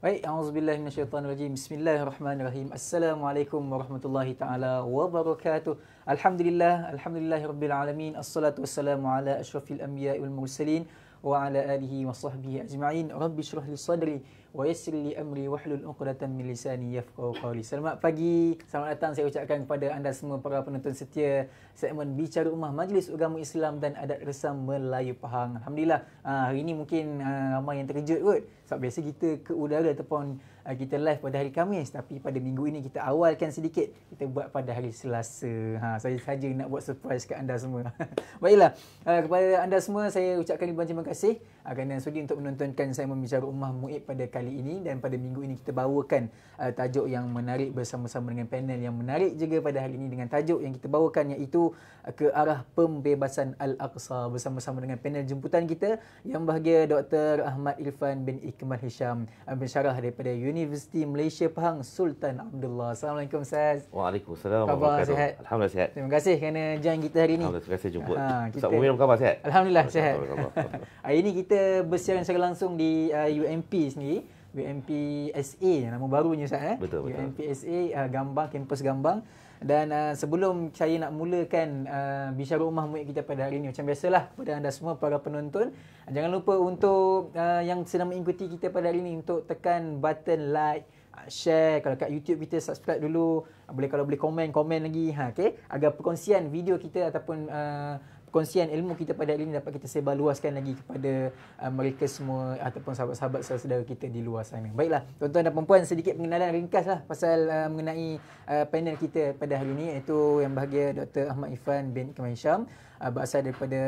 Baik, auzubillahi minasyaitanirrajim. Bismillahirrahmanirrahim. Assalamualaikum warahmatullahi taala wabarakatuh. Alhamdulillah, alhamdulillahirabbil alamin. Assalatu wassalamu ala asyrafil anbiya'i wal mursalin wa ala alihi wa sahbihi ajma'in. Rabbi shrah li sadri wa yassir li amri wa hlul 'uqdatam min lisani yafqahu qawli. Selamat pagi. Selamat datang saya ucapkan kepada anda semua para penonton setia segmen Bicara Umah Majlis Agama Islam dan Adat Resam Melayu Pahang. Alhamdulillah. Ah, hari ini mungkin ah, ramai yang terkejut kot. Sebab biasa kita ke udara ataupun ah, kita live pada hari Khamis tapi pada minggu ini kita awalkan sedikit kita buat pada hari Selasa. Ha saya saja nak buat surprise kepada anda semua. Baiklah kepada anda semua saya ucapkan ribuan terima kasih kerana sudi untuk menontonkan saya membicarakan rumah Muib pada kali kali ini dan pada minggu ini kita bawakan uh, tajuk yang menarik bersama-sama dengan panel yang menarik juga pada hari ini dengan tajuk yang kita bawakan iaitu uh, ke arah pembebasan Al-Aqsa bersama-sama dengan panel jemputan kita yang bahagia Dr. Ahmad Irfan bin Ikmal Hisham uh, Syarah daripada Universiti Malaysia Pahang Sultan Abdullah. Assalamualaikum Ustaz. Waalaikumsalam. Khabar sihat. Alhamdulillah sihat. Terima kasih kerana join kita hari ini. Alhamdulillah terima kasih jemput. Ha, kita... khabar sihat? Alhamdulillah sihat. Hari ini kita bersiaran secara langsung di uh, UMP sendiri UMPSA nama barunya Ustaz eh betul, betul. UMPSA uh, Gambang kampus Gambang dan uh, sebelum saya nak mulakan uh, bicara rumah muik kita pada hari ini macam biasalah kepada anda semua para penonton jangan lupa untuk uh, yang sedang mengikuti kita pada hari ini untuk tekan button like uh, share kalau kat YouTube kita subscribe dulu boleh kalau boleh komen komen lagi ha okey agar perkongsian video kita ataupun uh, kongsian ilmu kita pada hari ini dapat kita sebar luaskan lagi kepada uh, mereka semua ataupun sahabat-sahabat saudara kita di luar sana. Baiklah, tuan-tuan dan puan-puan sedikit pengenalan ringkaslah pasal uh, mengenai uh, panel kita pada hari ini iaitu yang bahagia Dr. Ahmad Ifan bin Kemansyam uh, berasal daripada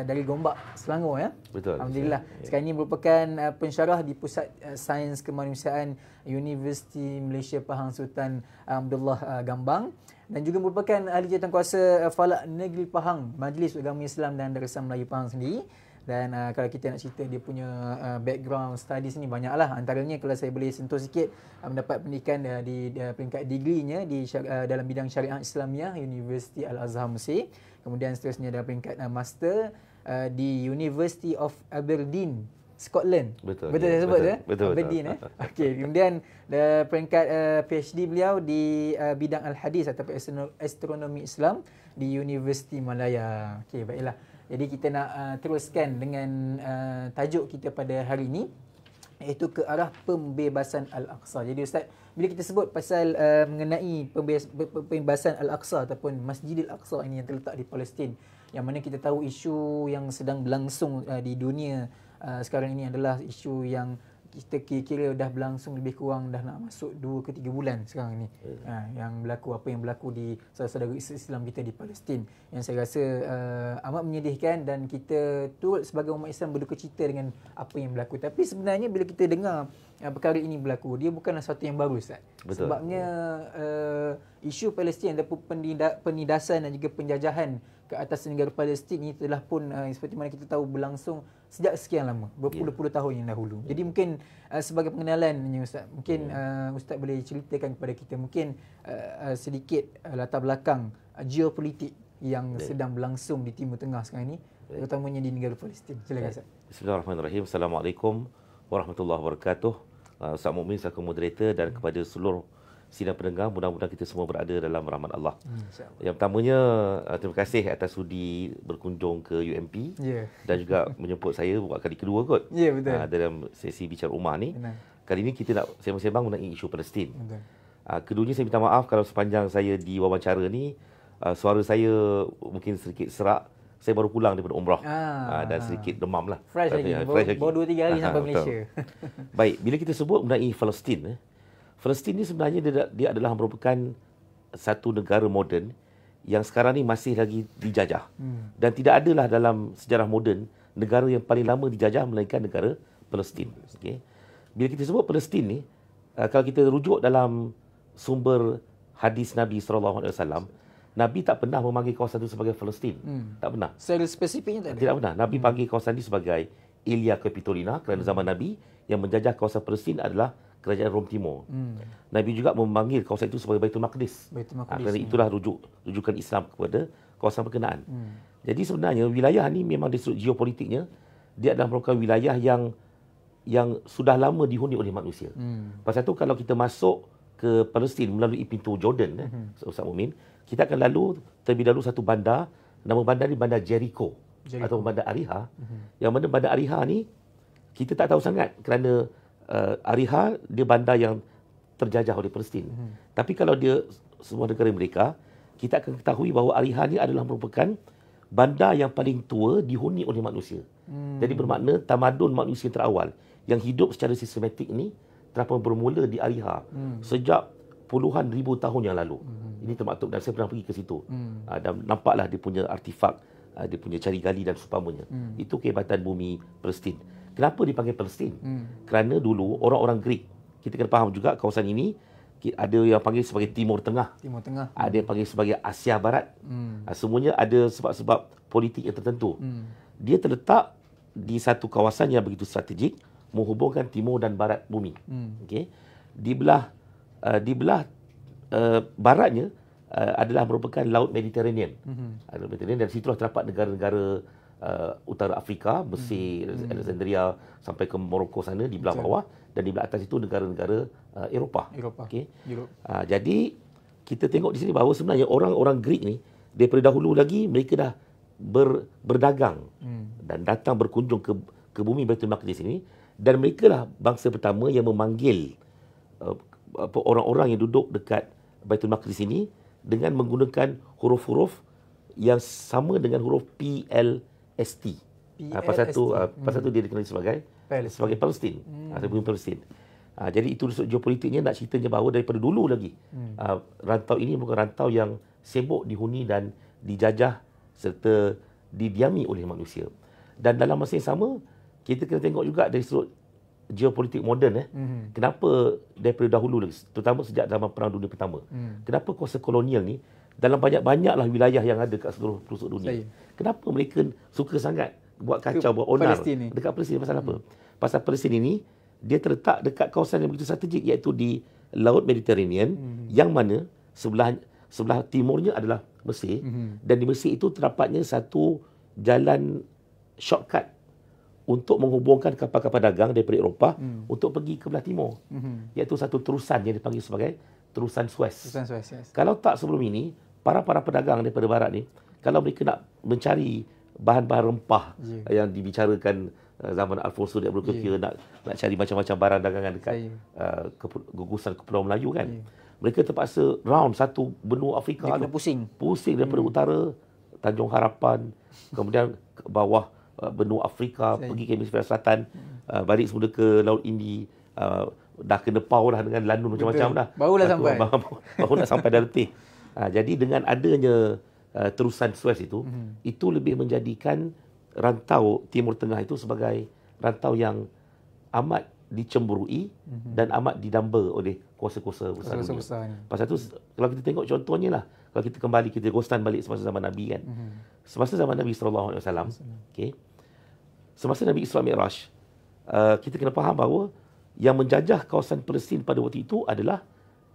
uh, dari Gombak, Selangor ya. Betul. Alhamdulillah. Ya. Sekarang ini merupakan uh, pensyarah di Pusat uh, Sains Kemanusiaan Universiti Malaysia Pahang Sultan uh, Abdullah uh, Gambang dan juga merupakan ahli jawatan kuasa uh, Falak Negeri Pahang, Majlis Agama Islam dan Darussalam Melayu Pahang sendiri. Dan uh, kalau kita nak cerita dia punya uh, background studies ni banyaklah. Antaranya kalau saya boleh sentuh sikit uh, mendapat pendidikan uh, di uh, peringkat degree-nya di uh, dalam bidang syariah Islamiah University Al-Azhar Mesir. Kemudian seterusnya dalam peringkat uh, master uh, di University of Aberdeen, Scotland. Betul. Betul saya sebut ya? Betul. Aberdeen eh. Okey, kemudian peringkat uh, eh, PhD beliau di uh, bidang al-hadis ataupun astronomi Islam di Universiti Malaya. Okey, baiklah. Jadi kita nak uh, teruskan dengan uh, tajuk kita pada hari ini iaitu ke arah pembebasan Al-Aqsa. Jadi ustaz, bila kita sebut pasal uh, mengenai pembebasan Al-Aqsa ataupun Masjidil Aqsa ini yang terletak di Palestin, yang mana kita tahu isu yang sedang berlangsung uh, di dunia uh, sekarang ini adalah isu yang kita kira-kira dah berlangsung lebih kurang dah nak masuk 2 ke 3 bulan sekarang ni hmm. ha, yang berlaku apa yang berlaku di saudara-saudara Islam kita di Palestin yang saya rasa uh, amat menyedihkan dan kita turut sebagai umat Islam berduka cita dengan apa yang berlaku tapi sebenarnya bila kita dengar uh, perkara ini berlaku. Dia bukanlah sesuatu yang baru Ustaz. Betul. Sebabnya uh, isu Palestin ataupun penindasan dan juga penjajahan ke atas negara Palestin ini telah pun uh, seperti mana kita tahu berlangsung sejak sekian lama, berpuluh-puluh yeah. tahun yang dahulu. Yeah. Jadi mungkin uh, sebagai pengenalan ni Ustaz, mungkin yeah. Ya. uh, Ustaz boleh ceritakan kepada kita mungkin uh, uh, sedikit uh, latar belakang uh, geopolitik yang yeah. sedang berlangsung di Timur Tengah sekarang ini terutamanya di negara Palestin. Silakan Ustaz. Bismillahirrahmanirrahim. Assalamualaikum warahmatullahi wabarakatuh. Eh, Ustaz Mukmin selaku moderator dan hmm. kepada seluruh sidang pendengar mudah-mudahan kita semua berada dalam rahmat Allah. Hmm. Yang pertamanya eh, terima kasih atas sudi berkunjung ke UMP yeah. dan juga menjemput saya buat kali kedua kot. Ya yeah, betul. Eh, dalam sesi bicara rumah ni. Benar. Kali ini kita nak sembang-sembang mengenai isu Palestin. Kedua Keduanya saya minta maaf kalau sepanjang saya di wawancara ni suara saya mungkin sedikit serak saya baru pulang daripada umrah ah. Ah, dan sedikit demam lah. Fresh lagi. Fresh lagi. Baru 2-3 hari Aha, sampai ah, Malaysia. Baik, bila kita sebut mengenai Palestin, eh, Palestin ni sebenarnya dia, dia adalah merupakan satu negara moden yang sekarang ni masih lagi dijajah. Hmm. Dan tidak adalah dalam sejarah moden negara yang paling lama dijajah melainkan negara Palestin. Okay. Bila kita sebut Palestin ni, ah, kalau kita rujuk dalam sumber hadis Nabi SAW. Nabi tak pernah memanggil kawasan itu sebagai Palestin. Hmm. Tak pernah. Secara spesifiknya tak ada. Tidak pernah. Nabi hmm. panggil kawasan ini sebagai Ilya Capitolina kerana zaman Nabi yang menjajah kawasan Palestin adalah kerajaan Rom Timur. Hmm. Nabi juga memanggil kawasan itu sebagai Baitul Maqdis. Baitul ha, Maqdis. Ha, kerana ya. itulah rujuk rujukan Islam kepada kawasan berkenaan. Hmm. Jadi sebenarnya wilayah ini memang disebut geopolitiknya dia adalah merupakan wilayah yang yang sudah lama dihuni oleh manusia. Hmm. Pasal itu kalau kita masuk ke Palestin melalui pintu Jordan eh, hmm. eh Ustaz Mumin, kita akan lalu terlebih dahulu satu bandar nama bandar ni bandar Jericho, Jericho. atau bandar Ariha mm-hmm. yang mana bandar Ariha ni kita tak tahu sangat kerana uh, Ariha dia bandar yang terjajah oleh Palestin mm-hmm. tapi kalau dia semua negara mereka kita akan ketahui bahawa Ariha ni adalah merupakan bandar yang paling tua dihuni oleh manusia mm-hmm. jadi bermakna tamadun manusia terawal yang hidup secara sistematik ni telah bermula di Ariha mm-hmm. sejak puluhan ribu tahun yang lalu. Hmm. Ini termaktub dan saya pernah pergi ke situ. Hmm. Ah, dan nampaklah dia punya artifak, ah, dia punya cari gali dan seumpamanya. Hmm. Itu kehebatan bumi Palestin. Kenapa dipanggil Palestin? Hmm. Kerana dulu orang-orang Greek, kita kena faham juga kawasan ini ada yang panggil sebagai Timur Tengah. Timur Tengah. Ada yang panggil sebagai Asia Barat. Hmm. Ah, semuanya ada sebab-sebab politik yang tertentu. Hmm. Dia terletak di satu kawasan yang begitu strategik menghubungkan timur dan barat bumi. Hmm. Okey. Di belah uh, di belah uh, baratnya uh, adalah merupakan laut Mediterranean. Mm-hmm. Laut Mediterranean dan situ terdapat negara-negara uh, utara Afrika, Mesir, mm-hmm. Alexandria sampai ke Morocco sana di belah Betul. bawah dan di belah atas itu negara-negara uh, Eropah. Eropah. Okey. Uh, jadi kita tengok di sini bahawa sebenarnya orang-orang Greek ni daripada dahulu lagi mereka dah ber, berdagang mm. dan datang berkunjung ke ke bumi Baitul Maqdis ini dan mereka lah bangsa pertama yang memanggil uh, orang-orang yang duduk dekat Baitul Maqdis ini dengan menggunakan huruf-huruf yang sama dengan huruf PLST. Ah, PLST. Uh, ah, pasal tu uh, pasal hmm. tu dia dikenali sebagai PLST. sebagai Palestin. Hmm. Uh, ah, Palestin. Uh, jadi itu rusuk geopolitiknya nak ceritanya bahawa daripada dulu lagi hmm. uh, rantau ini bukan rantau yang sibuk dihuni dan dijajah serta didiami oleh manusia. Dan dalam masa yang sama kita kena tengok juga dari sudut geopolitik moden eh mm-hmm. kenapa daripada dahulu terutama sejak zaman perang dunia pertama mm. kenapa kuasa kolonial ni dalam banyak-banyaklah wilayah yang ada kat seluruh pelosok dunia Saya. kenapa mereka suka sangat buat kacau Ke buat onar Palestine. dekat Palestin pasal mm-hmm. apa mhm. pasal Palestin ini dia terletak dekat kawasan yang begitu strategik iaitu di laut Mediterranean mm-hmm. yang mana sebelah sebelah timurnya adalah Mesir mm-hmm. dan di Mesir itu terdapatnya satu jalan shortcut untuk menghubungkan kapal-kapal dagang daripada Eropah hmm. untuk pergi ke belah timur. Hmm. Iaitu satu terusan yang dipanggil sebagai terusan Suez. Terusan Suez, yes. Kalau tak sebelum ini, para-para pedagang daripada barat ni, kalau mereka nak mencari bahan-bahan rempah yeah. yang dibicarakan uh, zaman Alfonso dia berkira yeah. nak nak cari macam-macam barang dagangan dekat yeah. uh, gugusan Kepulauan Melayu kan. Yeah. Mereka terpaksa round satu benua Afrika. pusing. Pusing daripada hmm. utara, Tanjung Harapan, kemudian ke bawah Uh, benua Afrika, Saya. pergi ke hemisfera selatan, hmm. uh, balik semula ke Laut Indi, uh, dah kena pau dah dengan landun macam-macam dah. Barulah lah sampai. Baru, baru nak sampai dah letih. Uh, jadi dengan adanya uh, terusan Suez itu, hmm. itu lebih menjadikan rantau Timur Tengah itu sebagai rantau yang amat dicemburui hmm. dan amat didamba oleh kuasa-kuasa besar dunia. Besar Pasal itu, kalau kita tengok contohnya lah, kalau kita kembali kita gostan balik semasa zaman Nabi kan. Mm-hmm. Semasa zaman Nabi sallallahu alaihi wasallam semasa Nabi Islam Mi'raj uh, kita kena faham bahawa yang menjajah kawasan Palestin pada waktu itu adalah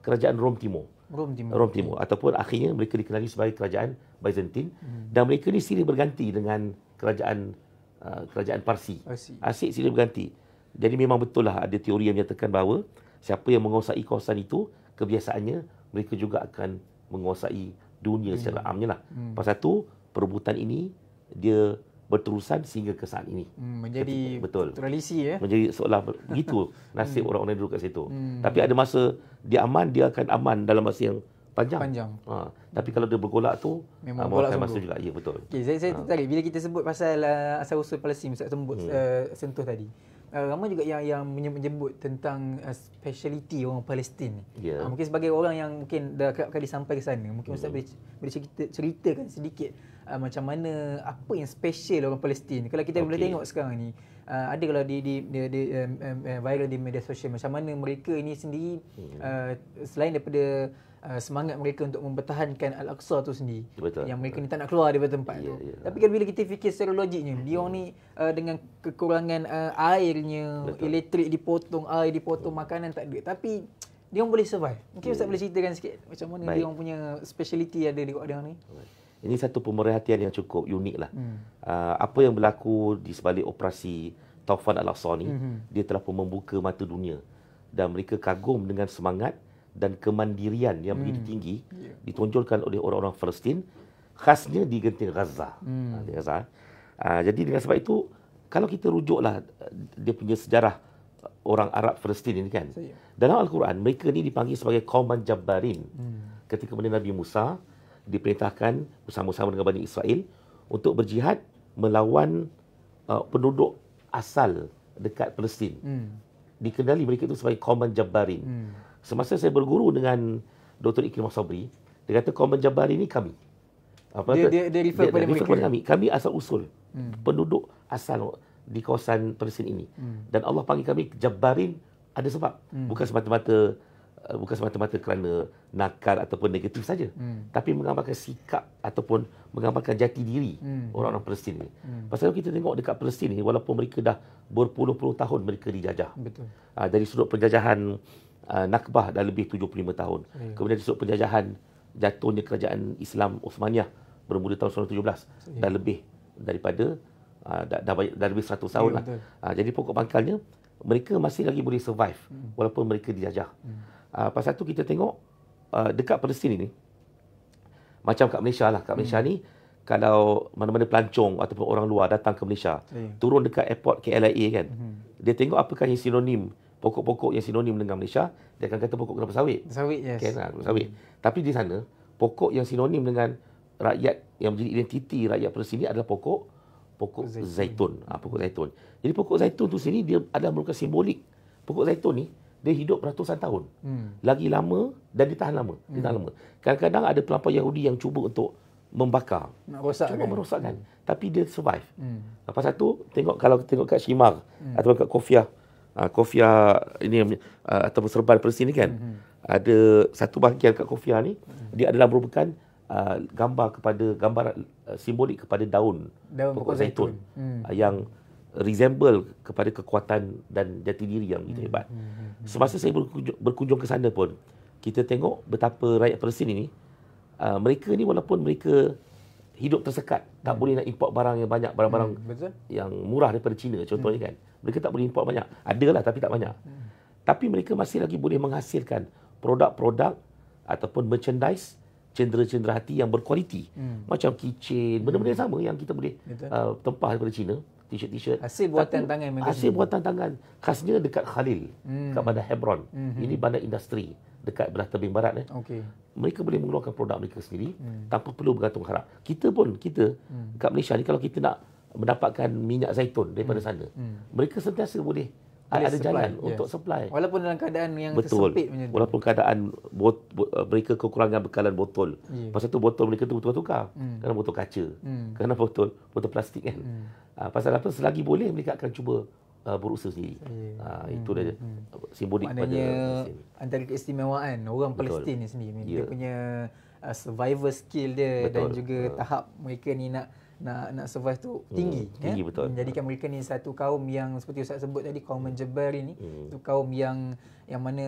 kerajaan Rom Timur. Rom Timur. Rom Timur ataupun akhirnya mereka dikenali sebagai kerajaan Byzantine hmm. dan mereka ni silih berganti dengan kerajaan uh, kerajaan Parsi. Asyik silih berganti. Jadi memang betul lah ada teori yang menyatakan bahawa siapa yang menguasai kawasan itu kebiasaannya mereka juga akan menguasai dunia hmm. secara amnya lah. Hmm. Pasal tu perebutan ini dia berterusan sehingga ke saat ini. Hmm, menjadi betul. tradisi ya. Menjadi seolah begitu nasib hmm. orang-orang yang duduk kat situ. Hmm. Tapi ada masa dia aman, dia akan aman dalam masa yang panjang. Panjang. Ha. Tapi kalau dia bergolak tu, memang ah, bergolak masa sembuh. juga. Ya, betul. Okay, saya, saya ha. tertarik. Bila kita sebut pasal uh, asal-usul Palestin, Ustaz Tembut hmm. uh, sentuh tadi uh, ramai juga yang yang menyebut tentang uh, speciality orang Palestin Yeah. Ya. Uh, mungkin sebagai orang yang mungkin dah kerap kali sampai ke sana, mungkin mm. ustaz ya. boleh, boleh cerita ceritakan sedikit uh, macam mana apa yang special orang Palestin. Kalau kita okay. boleh tengok sekarang ni, uh, ada kalau di di di, di um, um, viral di media sosial macam mana mereka ini sendiri mm. uh, selain daripada Uh, semangat mereka untuk mempertahankan Al-Aqsa tu sendiri. Betul. Yang mereka ni tak nak keluar daripada tempat yeah, tu. Yeah. Tapi kan bila kita fikir secara logiknya, hmm. dia ni uh, dengan kekurangan uh, airnya, Betul. elektrik dipotong, air dipotong, Betul. makanan tak ada. Tapi dia orang boleh survive. Mungkin okay, Ustaz hmm. boleh ceritakan sikit macam mana dia orang punya speciality ada di dia ni. Ini satu pemerhatian yang cukup unik lah. Hmm. Uh, apa yang berlaku di sebalik operasi Taufan Al-Aqsa ni, hmm. hmm. dia telah pun membuka mata dunia. Dan mereka kagum dengan semangat dan kemandirian yang begitu hmm. tinggi ya. ditonjolkan oleh orang-orang Palestin khasnya di genting Gaza. Hmm. Ha, Gaza. Uh, jadi dengan sebab itu kalau kita rujuklah eh, dia punya sejarah eh, orang Arab Palestin ini kan. Dalam Al-Quran mereka ni dipanggil sebagai Qauman Jabbarin. Hmm. Ketika kemudian Nabi Musa diperintahkan bersama-sama dengan Bani Israel untuk berjihad melawan uh, penduduk asal dekat Palestin. Hmm. Dikenali mereka itu sebagai Qauman Jabbarin. Hmm semasa saya berguru dengan Dr. Ikrimah Sabri, dia kata kaum Banjarbaru ini kami. Apa dia, dia, dia refer kepada mereka. Kepada kami. kami asal usul. Hmm. Penduduk asal di kawasan Persin ini. Hmm. Dan Allah panggil kami Jabarin ada sebab. Hmm. Bukan semata-mata eh, bukan semata-mata kerana nakal ataupun negatif saja hmm. tapi menggambarkan sikap ataupun menggambarkan jati diri hmm. orang-orang Palestin ini. Hmm. Pasal kita tengok dekat Palestin ini, walaupun mereka dah berpuluh-puluh tahun mereka dijajah. Betul. Ah, dari sudut penjajahan uh, nakbah dah lebih 75 tahun. Ya. Kemudian disebut penjajahan jatuhnya kerajaan Islam Uthmaniyah bermula tahun 1917 ya. dah lebih daripada uh, dah, dah, banyak, dah lebih 100 tahun ya, lah. Uh, jadi pokok pangkalnya mereka masih lagi boleh survive hmm. walaupun mereka dijajah. Hmm. Uh, pasal tu kita tengok uh, dekat Palestin ini macam kat Malaysia lah. Kat Malaysia hmm. ni kalau mana-mana pelancong ataupun orang luar datang ke Malaysia, yeah. turun dekat airport KLIA kan, hmm dia tengok apakah yang sinonim pokok-pokok yang sinonim dengan Malaysia, dia akan kata pokok kelapa sawit. Sawit, yes. Okay, nah, ha, sawit. Hmm. Tapi di sana, pokok yang sinonim dengan rakyat yang menjadi identiti rakyat Palestin ini adalah pokok pokok zaitun. zaitun. Ha, pokok zaitun. Jadi pokok zaitun tu sini dia adalah merupakan simbolik. Pokok zaitun ni dia hidup ratusan tahun. Hmm. Lagi lama dan dia tahan lama. Dia tahan hmm. lama. Kadang-kadang ada pelampau Yahudi yang cuba untuk membakar. Nak rosak Cuma kan? merosakkan. Hmm. Tapi dia survive. Hmm. Lepas satu, tengok kalau tengok kat Shimar hmm. atau kat Kofiah uh, kofia ini uh, ataupun serban Palestin ni kan mm-hmm. ada satu bahagian kat kofia ni mm-hmm. dia adalah merupakan uh, gambar kepada gambar uh, simbolik kepada daun, daun pokok, pokok zaitun, zaitun. Mm. Uh, yang resemble kepada kekuatan dan jati diri yang begitu mm-hmm. hebat. Mm-hmm. Semasa saya berkunjung, berkunjung ke sana pun kita tengok betapa rakyat Palestin ini uh, mereka ni walaupun mereka hidup tersekat tak mm. boleh nak import barang yang banyak barang-barang hmm, yang murah daripada China contohnya hmm. kan mereka tak boleh import banyak. Adalah tapi tak banyak. Hmm. Tapi mereka masih lagi boleh menghasilkan produk-produk ataupun merchandise cendera-cendera hati yang berkualiti. Hmm. Macam kitchen, benda-benda hmm. sama yang kita boleh uh, tempah daripada China. T-shirt-t-shirt. Hasil buatan tapi, tangan. Mereka hasil buatan tangan. Khasnya dekat Khalil. Hmm. Dekat bandar Hebron. Hmm. Ini bandar industri. Dekat belah tebing barat. Eh. Okay. Mereka boleh mengeluarkan produk mereka sendiri hmm. tanpa perlu bergantung harap. Kita pun, kita hmm. dekat Malaysia ni kalau kita nak mendapatkan minyak zaitun daripada hmm. sana. Hmm. Mereka sentiasa boleh, ada supply. jalan yes. untuk supply. Walaupun dalam keadaan yang betul. tersempit macam tu. Walaupun keadaan bot, bot, eh, mereka kekurangan bekalan botol. Yeah. Pasal tu botol mereka tu bertukar-tukar. Hmm. Kerana botol kaca. Hmm. Kerana botol botol plastik kan. Hmm. Ah, pasal apa, selagi boleh mereka akan cuba uh, berusaha sendiri. Yeah. Uh, hmm, itu hmm. dia hmm. hmm. simbolik Maknanya pada antara keistimewaan orang Palestin ni sendiri. Yeah. Dia ya. punya uh, survival skill dia betul. dan juga uh. tahap mereka ni nak nak nak survive tu hmm, tinggi hmm, ya? betul menjadikan mereka ni satu kaum yang seperti ustaz sebut tadi kaum hmm. menjebal ini hmm. tu kaum yang yang mana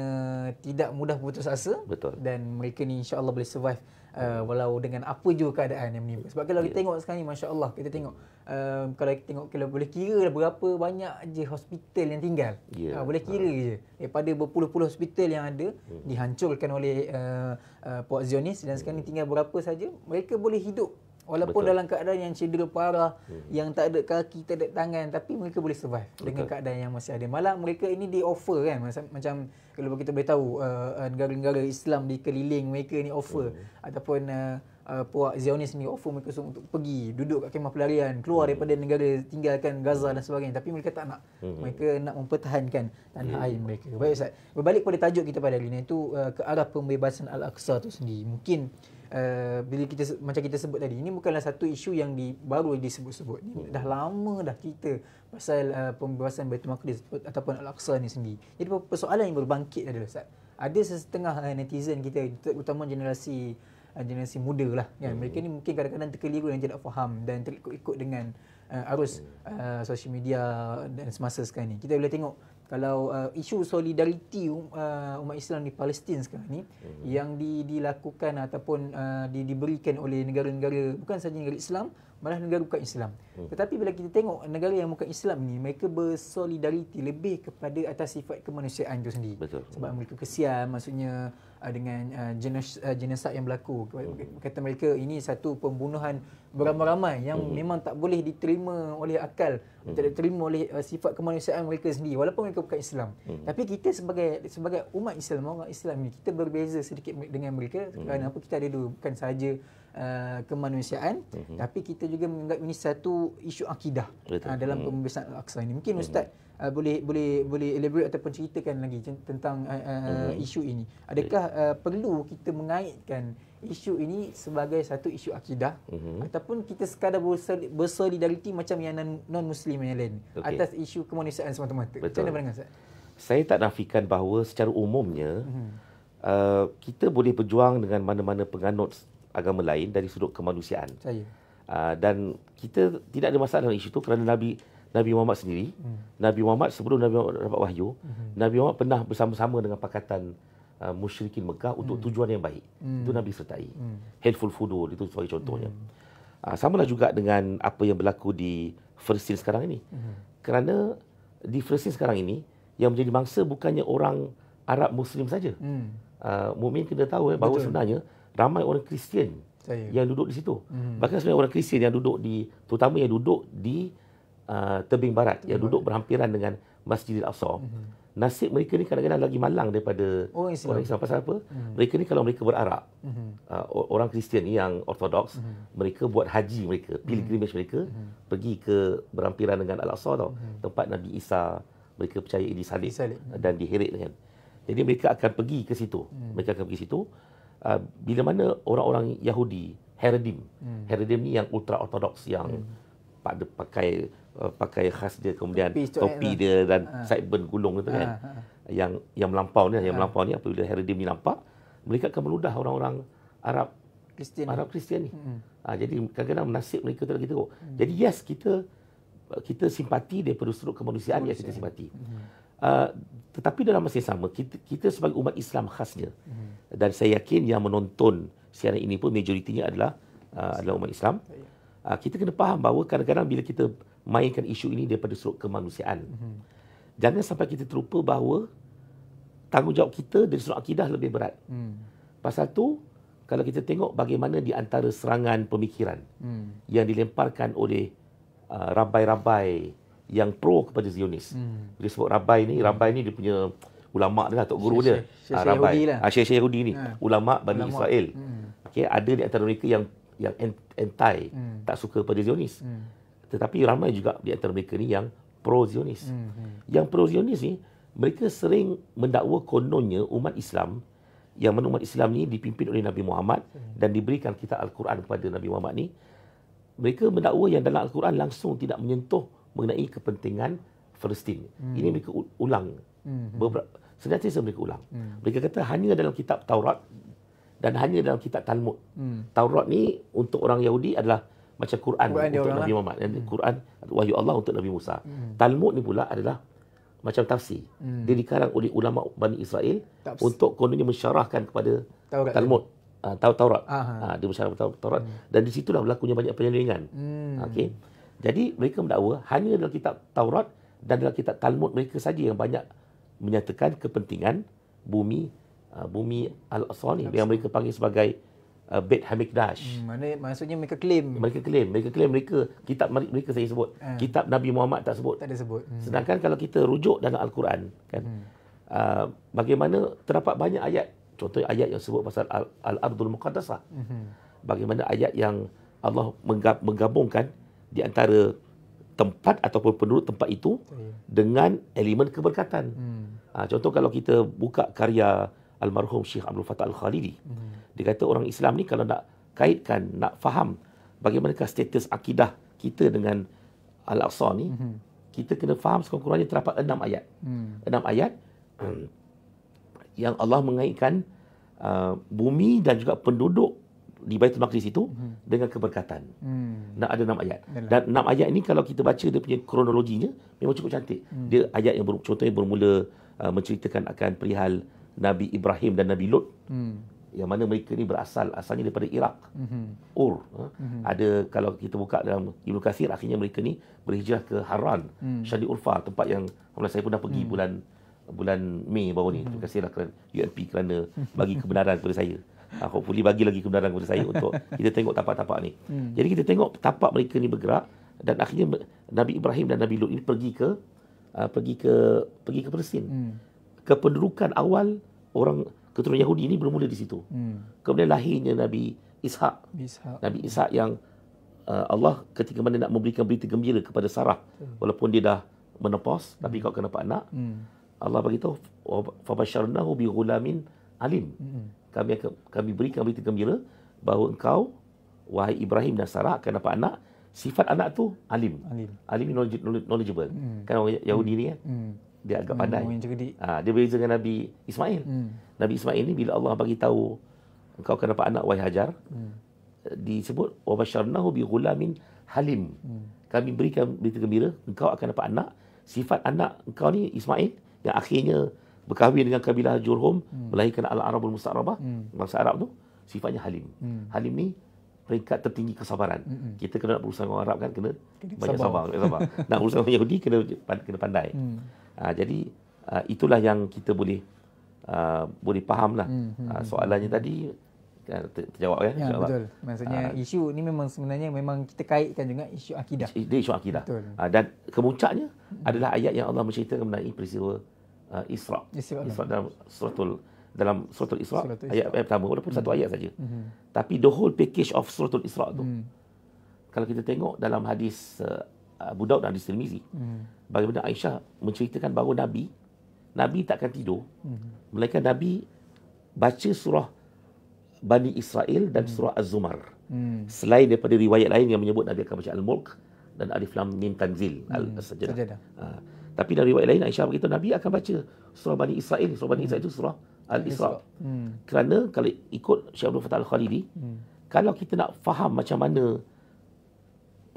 tidak mudah putus asa betul dan mereka ni insya Allah boleh survive Uh, walau dengan apa juga keadaan yang menimpa. Sebab kalau yeah. kita tengok sekarang ni masya-Allah kita tengok um, kalau kita tengok kalau boleh kira lah berapa banyak je hospital yang tinggal. Yeah. Uh, boleh kira uh. je. Daripada berpuluh-puluh hospital yang ada mm. dihancurkan oleh uh, uh, Puak Zionis dan sekarang ni hmm. tinggal berapa saja mereka boleh hidup Walaupun Betul. dalam keadaan yang cedera parah, hmm. yang tak ada kaki, tak ada tangan, tapi mereka boleh survive Betul. dengan keadaan yang masih ada. Malah mereka ini di offer kan, macam kalau kita boleh tahu uh, uh, negara-negara Islam di keliling mereka ini offer hmm. ataupun uh, uh, puak Zionis ni offer mereka semua untuk pergi duduk kat kemah pelarian, keluar hmm. daripada negara tinggalkan Gaza dan hmm. sebagainya. Tapi mereka tak nak. Hmm. Mereka nak mempertahankan tanah hmm. air mereka. Baik Ustaz, berbalik pada tajuk kita pada hari ini, itu uh, ke arah pembebasan Al-Aqsa itu sendiri. Mungkin... Eh, bila kita macam kita sebut tadi ini bukanlah satu isu yang di, baru disebut-sebut ini hmm. dah lama dah kita pasal uh, pembebasan Baitul Maqdis ataupun Al-Aqsa ni sendiri jadi persoalan yang berbangkit adalah Ustaz ada setengah uh, eh, netizen kita terutama generasi uh, generasi muda lah kan? Hmm. mereka ni mungkin kadang-kadang terkeliru dan tidak faham dan terikut-ikut dengan uh, arus uh, social media dan semasa sekarang ni. Kita boleh tengok kalau uh, isu solidariti um, uh, umat Islam di Palestin sekarang ni hmm yang di, dilakukan ataupun uh, di, diberikan oleh negara-negara bukan sahaja negara Islam malah negara bukan Islam. Hmm. Tetapi bila kita tengok negara yang bukan Islam ni, mereka bersolidariti lebih kepada atas sifat kemanusiaan itu sendiri. Betul. Sebab mereka kesian maksudnya uh, dengan uh, uh, jenisat yang berlaku. Hmm. Kata mereka ini satu pembunuhan beramai-ramai yang hmm. memang tak boleh diterima oleh akal, hmm. tak diterima oleh uh, sifat kemanusiaan mereka sendiri walaupun mereka bukan Islam. Hmm. Tapi kita sebagai sebagai umat Islam, orang Islam ni kita berbeza sedikit dengan mereka hmm. kerana apa kita ada dua bukan saja uh, kemanusiaan mm-hmm. tapi kita juga menganggap ini satu isu akidah uh, dalam mm-hmm. pembebasan Al-Aqsa ini mungkin mm-hmm. ustaz uh, boleh boleh boleh elaborate ataupun ceritakan lagi tentang uh, mm-hmm. isu ini adakah uh, perlu kita mengaitkan isu ini sebagai satu isu akidah mm-hmm. ataupun kita sekadar bersolidariti macam yang non muslim yang lain okay. atas isu kemanusiaan semata-mata Betul. macam mana dengan ustaz saya tak nafikan bahawa secara umumnya mm-hmm. uh, kita boleh berjuang dengan mana-mana penganut agama lain dari sudut kemanusiaan. Uh, dan kita tidak ada masalah dengan isu itu kerana Nabi Nabi Muhammad sendiri, hmm. Nabi Muhammad sebelum Nabi Muhammad dapat wahyu, hmm. Nabi Muhammad pernah bersama-sama dengan pakatan uh, musyrikin Mekah untuk hmm. tujuan yang baik. Hmm. Itu Nabi sertai. Hmm. Helpful fudul itu sebagai contohnya. Hmm. Uh, samalah juga dengan apa yang berlaku di Filistin sekarang ini. Hmm. Kerana di Filistin sekarang ini yang menjadi mangsa bukannya orang Arab Muslim saja. Hmm. Uh, mukmin kena tahu eh, bahawa Betul. sebenarnya ramai orang Kristian yang duduk di situ. Hmm. Bahkan sebenarnya orang Kristian yang duduk di terutama yang duduk di uh, tebing barat tebing yang barat. duduk berhampiran dengan Masjidil Aqsa. Hmm. Nasib mereka ni kadang-kadang lagi malang daripada orang Islam, orang Islam. pasal apa? Hmm. Mereka ni kalau mereka berarak, hmm. uh, orang Kristian ni yang ortodoks, hmm. mereka buat haji mereka, hmm. pilgrimage hmm. mereka hmm. pergi ke berhampiran dengan Al-Aqsa tau, hmm. tempat Nabi Isa mereka percaya ini salib, salib. dan diheret dengan. Jadi mereka akan pergi ke situ. Hmm. Mereka akan pergi ke situ uh, bila mana orang-orang Yahudi Herodim hmm. Herodim ni yang ultra ortodoks yang hmm. pada pakai uh, pakai khas dia kemudian topi, topi dia lah. dan ha. Ah. sideburn gulung gitu kan ha. Ha. yang yang melampau ni yang ha. melampau ni apabila Herodim ni nampak mereka akan meludah orang-orang Arab Kristian Arab Kristian ni hmm. ha, jadi kadang-kadang nasib mereka tu lagi teruk hmm. jadi yes kita kita simpati daripada sudut kemanusiaan Manusia. kita simpati hmm. Uh, tetapi dalam masa yang sama kita, kita sebagai umat Islam khasnya hmm. dan saya yakin yang menonton siaran ini pun majoritinya adalah uh, adalah umat Islam ya. uh, kita kena faham bahawa kadang-kadang bila kita mainkan isu ini daripada sudut kemanusiaan hmm. jangan sampai kita terlupa bahawa tanggungjawab kita dari sudut akidah lebih berat hmm. pasal tu kalau kita tengok bagaimana di antara serangan pemikiran hmm. yang dilemparkan oleh uh, rabai-rabai yang pro kepada Zionis. Hmm. Dia sebut rabai ni, rabai ni dia punya ulama dia lah, tok guru dia. Ah rabai. Ah Syekh lah. ah, Syekh Yahudi ni, ha. ulama Bani ulama. Israel. Hmm. Okey, ada di antara mereka yang yang anti hmm. tak suka pada Zionis. Hmm. Tetapi ramai juga di antara mereka ni yang pro Zionis. Hmm, hmm. Yang pro Zionis ni mereka sering mendakwa kononnya umat Islam yang mana umat Islam ni dipimpin oleh Nabi Muhammad hmm. dan diberikan kitab Al-Quran kepada Nabi Muhammad ni mereka mendakwa yang dalam Al-Quran langsung tidak menyentuh mengenai kepentingan Palestin. Hmm. Ini mereka ulang. Hmm. sebenarnya senantiasa mereka ulang. Hmm. Mereka kata hanya dalam kitab Taurat dan hanya dalam kitab Talmud. Hmm. Taurat ni untuk orang Yahudi adalah macam Quran, Quran untuk Nabi lah. Muhammad. Hmm. Quran wahyu Allah untuk Nabi Musa. Hmm. Talmud ni pula adalah macam tafsir. Hmm. Dia dikarang oleh ulama Bani Israel tafsir. untuk kononnya mensyarahkan kepada Taurat Talmud. Ah, ah, dia. Uh, Taurat. Uh, dia bersyarah Taurat. Hmm. Dan di situlah berlakunya banyak penyelidikan. Hmm. Okay. Jadi mereka mendakwa hanya dalam kitab Taurat dan dalam kitab Talmud mereka saja yang banyak menyatakan kepentingan bumi uh, bumi al-Aqsa ni yang mereka panggil sebagai uh, Beit Hamikdash. Hmm, mana maksudnya mereka claim. Mereka claim, mereka claim mereka kitab mereka saya sebut. Hmm. Kitab Nabi Muhammad tak sebut. Tak ada sebut. Hmm. Sedangkan kalau kita rujuk dalam al-Quran kan. Hmm. Uh, bagaimana terdapat banyak ayat contoh ayat yang sebut pasal al- al-Ardul Muqaddasah. Hmm. Bagaimana ayat yang Allah menggabungkan di antara tempat ataupun penduduk tempat itu dengan elemen keberkatan. Hmm. Ha, contoh kalau kita buka karya almarhum Syekh Abdul Fattah Al-Khalidi. Hmm. Dia kata orang Islam ni kalau nak kaitkan, nak faham bagaimana status akidah kita dengan Al-Aqsa ni, hmm. kita kena faham sekurang-kurangnya terdapat enam ayat. Hmm. Enam ayat hmm, yang Allah mengaitkan uh, bumi dan juga penduduk di Baitul Maqdis itu hmm. dengan keberkatan. Hmm. Nak ada enam ayat. Dan enam ayat ini kalau kita baca dia punya kronologinya memang cukup cantik. Hmm. Dia ayat yang contohnya bermula uh, menceritakan akan perihal Nabi Ibrahim dan Nabi Lut. Hmm. Yang mana mereka ni berasal asalnya daripada Iraq. Hmm. Ur. Uh, hmm. Ada kalau kita buka dalam Ibnu Kathir akhirnya mereka ni berhijrah ke Haran, hmm. Syadi Urfa tempat yang alhamdulillah saya pun dah pergi hmm. bulan bulan Mei baru ni. Hmm. Terima kasihlah kerana UMP kerana bagi kebenaran kepada saya uh, hopefully bagi lagi kebenaran kepada saya untuk kita tengok tapak-tapak ni. Hmm. Jadi kita tengok tapak mereka ni bergerak dan akhirnya Nabi Ibrahim dan Nabi Lut ini pergi ke uh, pergi ke pergi ke Palestin. Hmm. Kependudukan awal orang keturunan Yahudi ini bermula di situ. Hmm. Kemudian lahirnya Nabi Ishak. Ishak. Nabi Ishak yang uh, Allah ketika mana nak memberikan berita gembira kepada Sarah hmm. walaupun dia dah menopause hmm. tapi kau kena anak. Hmm. Allah bagi tahu fa basyarnahu bi ghulamin alim. Hmm kami akan kami berikan berita gembira bahawa engkau wahai Ibrahim dan Sarah akan dapat anak sifat anak tu alim alim alim knowledgeable, knowledgeable. Hmm. kan orang Yahudi hmm. ni kan hmm. dia agak hmm. pandai ha, dia berbeza dengan Nabi Ismail hmm. Nabi Ismail ni bila Allah bagi tahu engkau akan dapat anak wahai Hajar hmm. disebut wa basyarnahu bi ghulamin halim hmm. kami berikan berita gembira engkau akan dapat anak sifat anak engkau ni Ismail yang akhirnya berkahwin dengan kabilah Jurhum, hmm. melahirkan Al-Arabul Musta'rabah, hmm. bangsa Arab tu, sifatnya Halim. Hmm. Halim ni peringkat tertinggi kesabaran. Hmm. Kita kena nak berusaha dengan Arab kan, kena, kena banyak sabar. sabar, sabar. nak berusaha dengan Yahudi, kena, kena pandai. Hmm. Ha, jadi, uh, itulah yang kita boleh uh, boleh faham lah. Hmm. Uh, soalannya hmm. tadi, kan, terjawab kan? ya, ya betul maksudnya uh, isu ni memang sebenarnya memang kita kaitkan juga isu akidah dia isu akidah betul. dan kemuncaknya adalah ayat yang Allah menceritakan mengenai peristiwa Uh, Isra. Isra. Lah. dalam suratul dalam suratul Isra, suratul Isra. ayat yang pertama walaupun hmm. satu ayat saja. Hmm. Tapi the whole package of suratul Isra tu. Hmm. Kalau kita tengok dalam hadis uh, Abu Daud dan hadis Tirmizi. Hmm. Bagaimana Aisyah menceritakan bahawa Nabi Nabi takkan tidur. Hmm. Melainkan Nabi baca surah Bani Israel dan hmm. surah Az-Zumar. Hmm. Selain daripada riwayat lain yang menyebut Nabi akan baca Al-Mulk dan Alif Lam Mim Tanzil. Hmm. Al-Sajadah. Sajadah. Ah. Tapi dalam riwayat lain Aisyah beritahu Nabi akan baca surah Bani Israel. Surah Bani Israel itu surah Al-Isra. Hmm. Kerana kalau ikut Syekh Abdul Fattah Al-Khalidi, hmm. kalau kita nak faham macam mana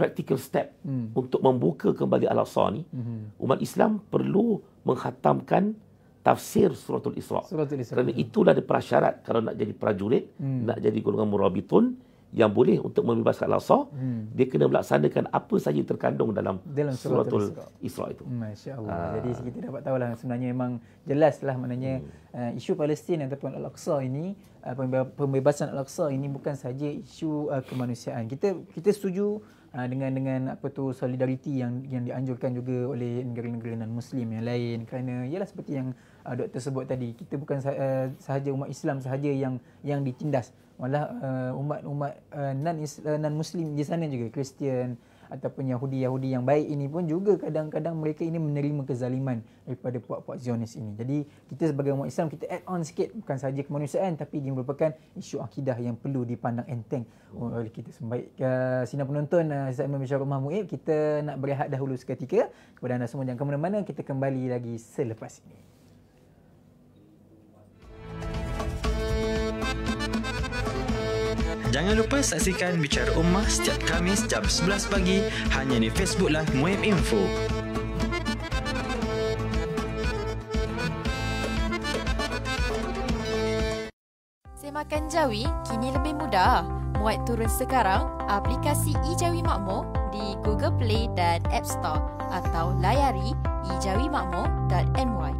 practical step hmm. untuk membuka kembali Al-Aqsa ni, hmm. umat Islam perlu menghatamkan tafsir suratul Isra. Suratul Isra. Kerana itulah ada prasyarat kalau nak jadi prajurit, hmm. nak jadi golongan murabitun, yang boleh untuk membebaskan Al-Aqsa, hmm. dia kena melaksanakan apa saja terkandung dalam, dalam suratul Isra itu. Masya-Allah. Ha. Jadi kita dapat tahulah sebenarnya memang jelaslah maknanya hmm. uh, isu Palestin ataupun Al-Aqsa ini uh, pembebasan Al-Aqsa ini bukan saja isu uh, kemanusiaan. Kita kita setuju dengan dengan apa tu solidariti yang yang dianjurkan juga oleh negara-negara non muslim yang lain kerana ialah seperti yang uh, doktor sebut tadi kita bukan sah- uh, sahaja umat Islam sahaja yang yang ditindas malah uh, umat-umat uh, non uh, muslim di sana juga Kristian ataupun Yahudi-Yahudi yang baik ini pun juga kadang-kadang mereka ini menerima kezaliman daripada puak-puak Zionis ini. Jadi kita sebagai umat Islam kita add on sikit bukan sahaja kemanusiaan tapi dia merupakan isu akidah yang perlu dipandang enteng oleh kita semua. Baik, uh, sinar penonton uh, Zainal Mishar Rumah Mu'ib, eh, kita nak berehat dahulu seketika kepada anda semua. Jangan ke mana-mana, kita kembali lagi selepas ini. Jangan lupa saksikan Bicara Ummah setiap Kamis jam 11 pagi hanya di Facebook Live Muhib Info. Semakan Jawi kini lebih mudah. Muat turun sekarang aplikasi iJawi Makmur di Google Play dan App Store atau layari ijawimakmur.my.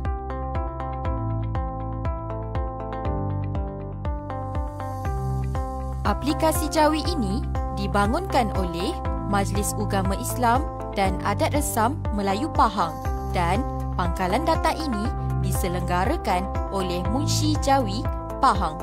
Aplikasi Jawi ini dibangunkan oleh Majlis Ugama Islam dan Adat Resam Melayu Pahang dan pangkalan data ini diselenggarakan oleh Munshi Jawi Pahang.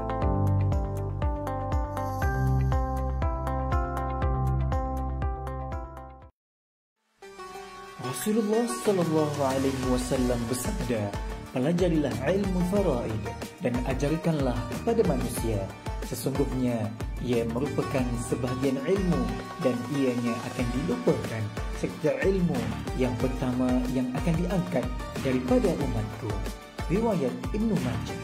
Rasulullah sallallahu alaihi wasallam bersabda, "Pelajarilah ilmu faraid dan ajarkanlah kepada manusia." Sesungguhnya ia merupakan sebahagian ilmu dan ianya akan dilupakan sekitar ilmu yang pertama yang akan diangkat daripada umatku. Riwayat Ibn Majah.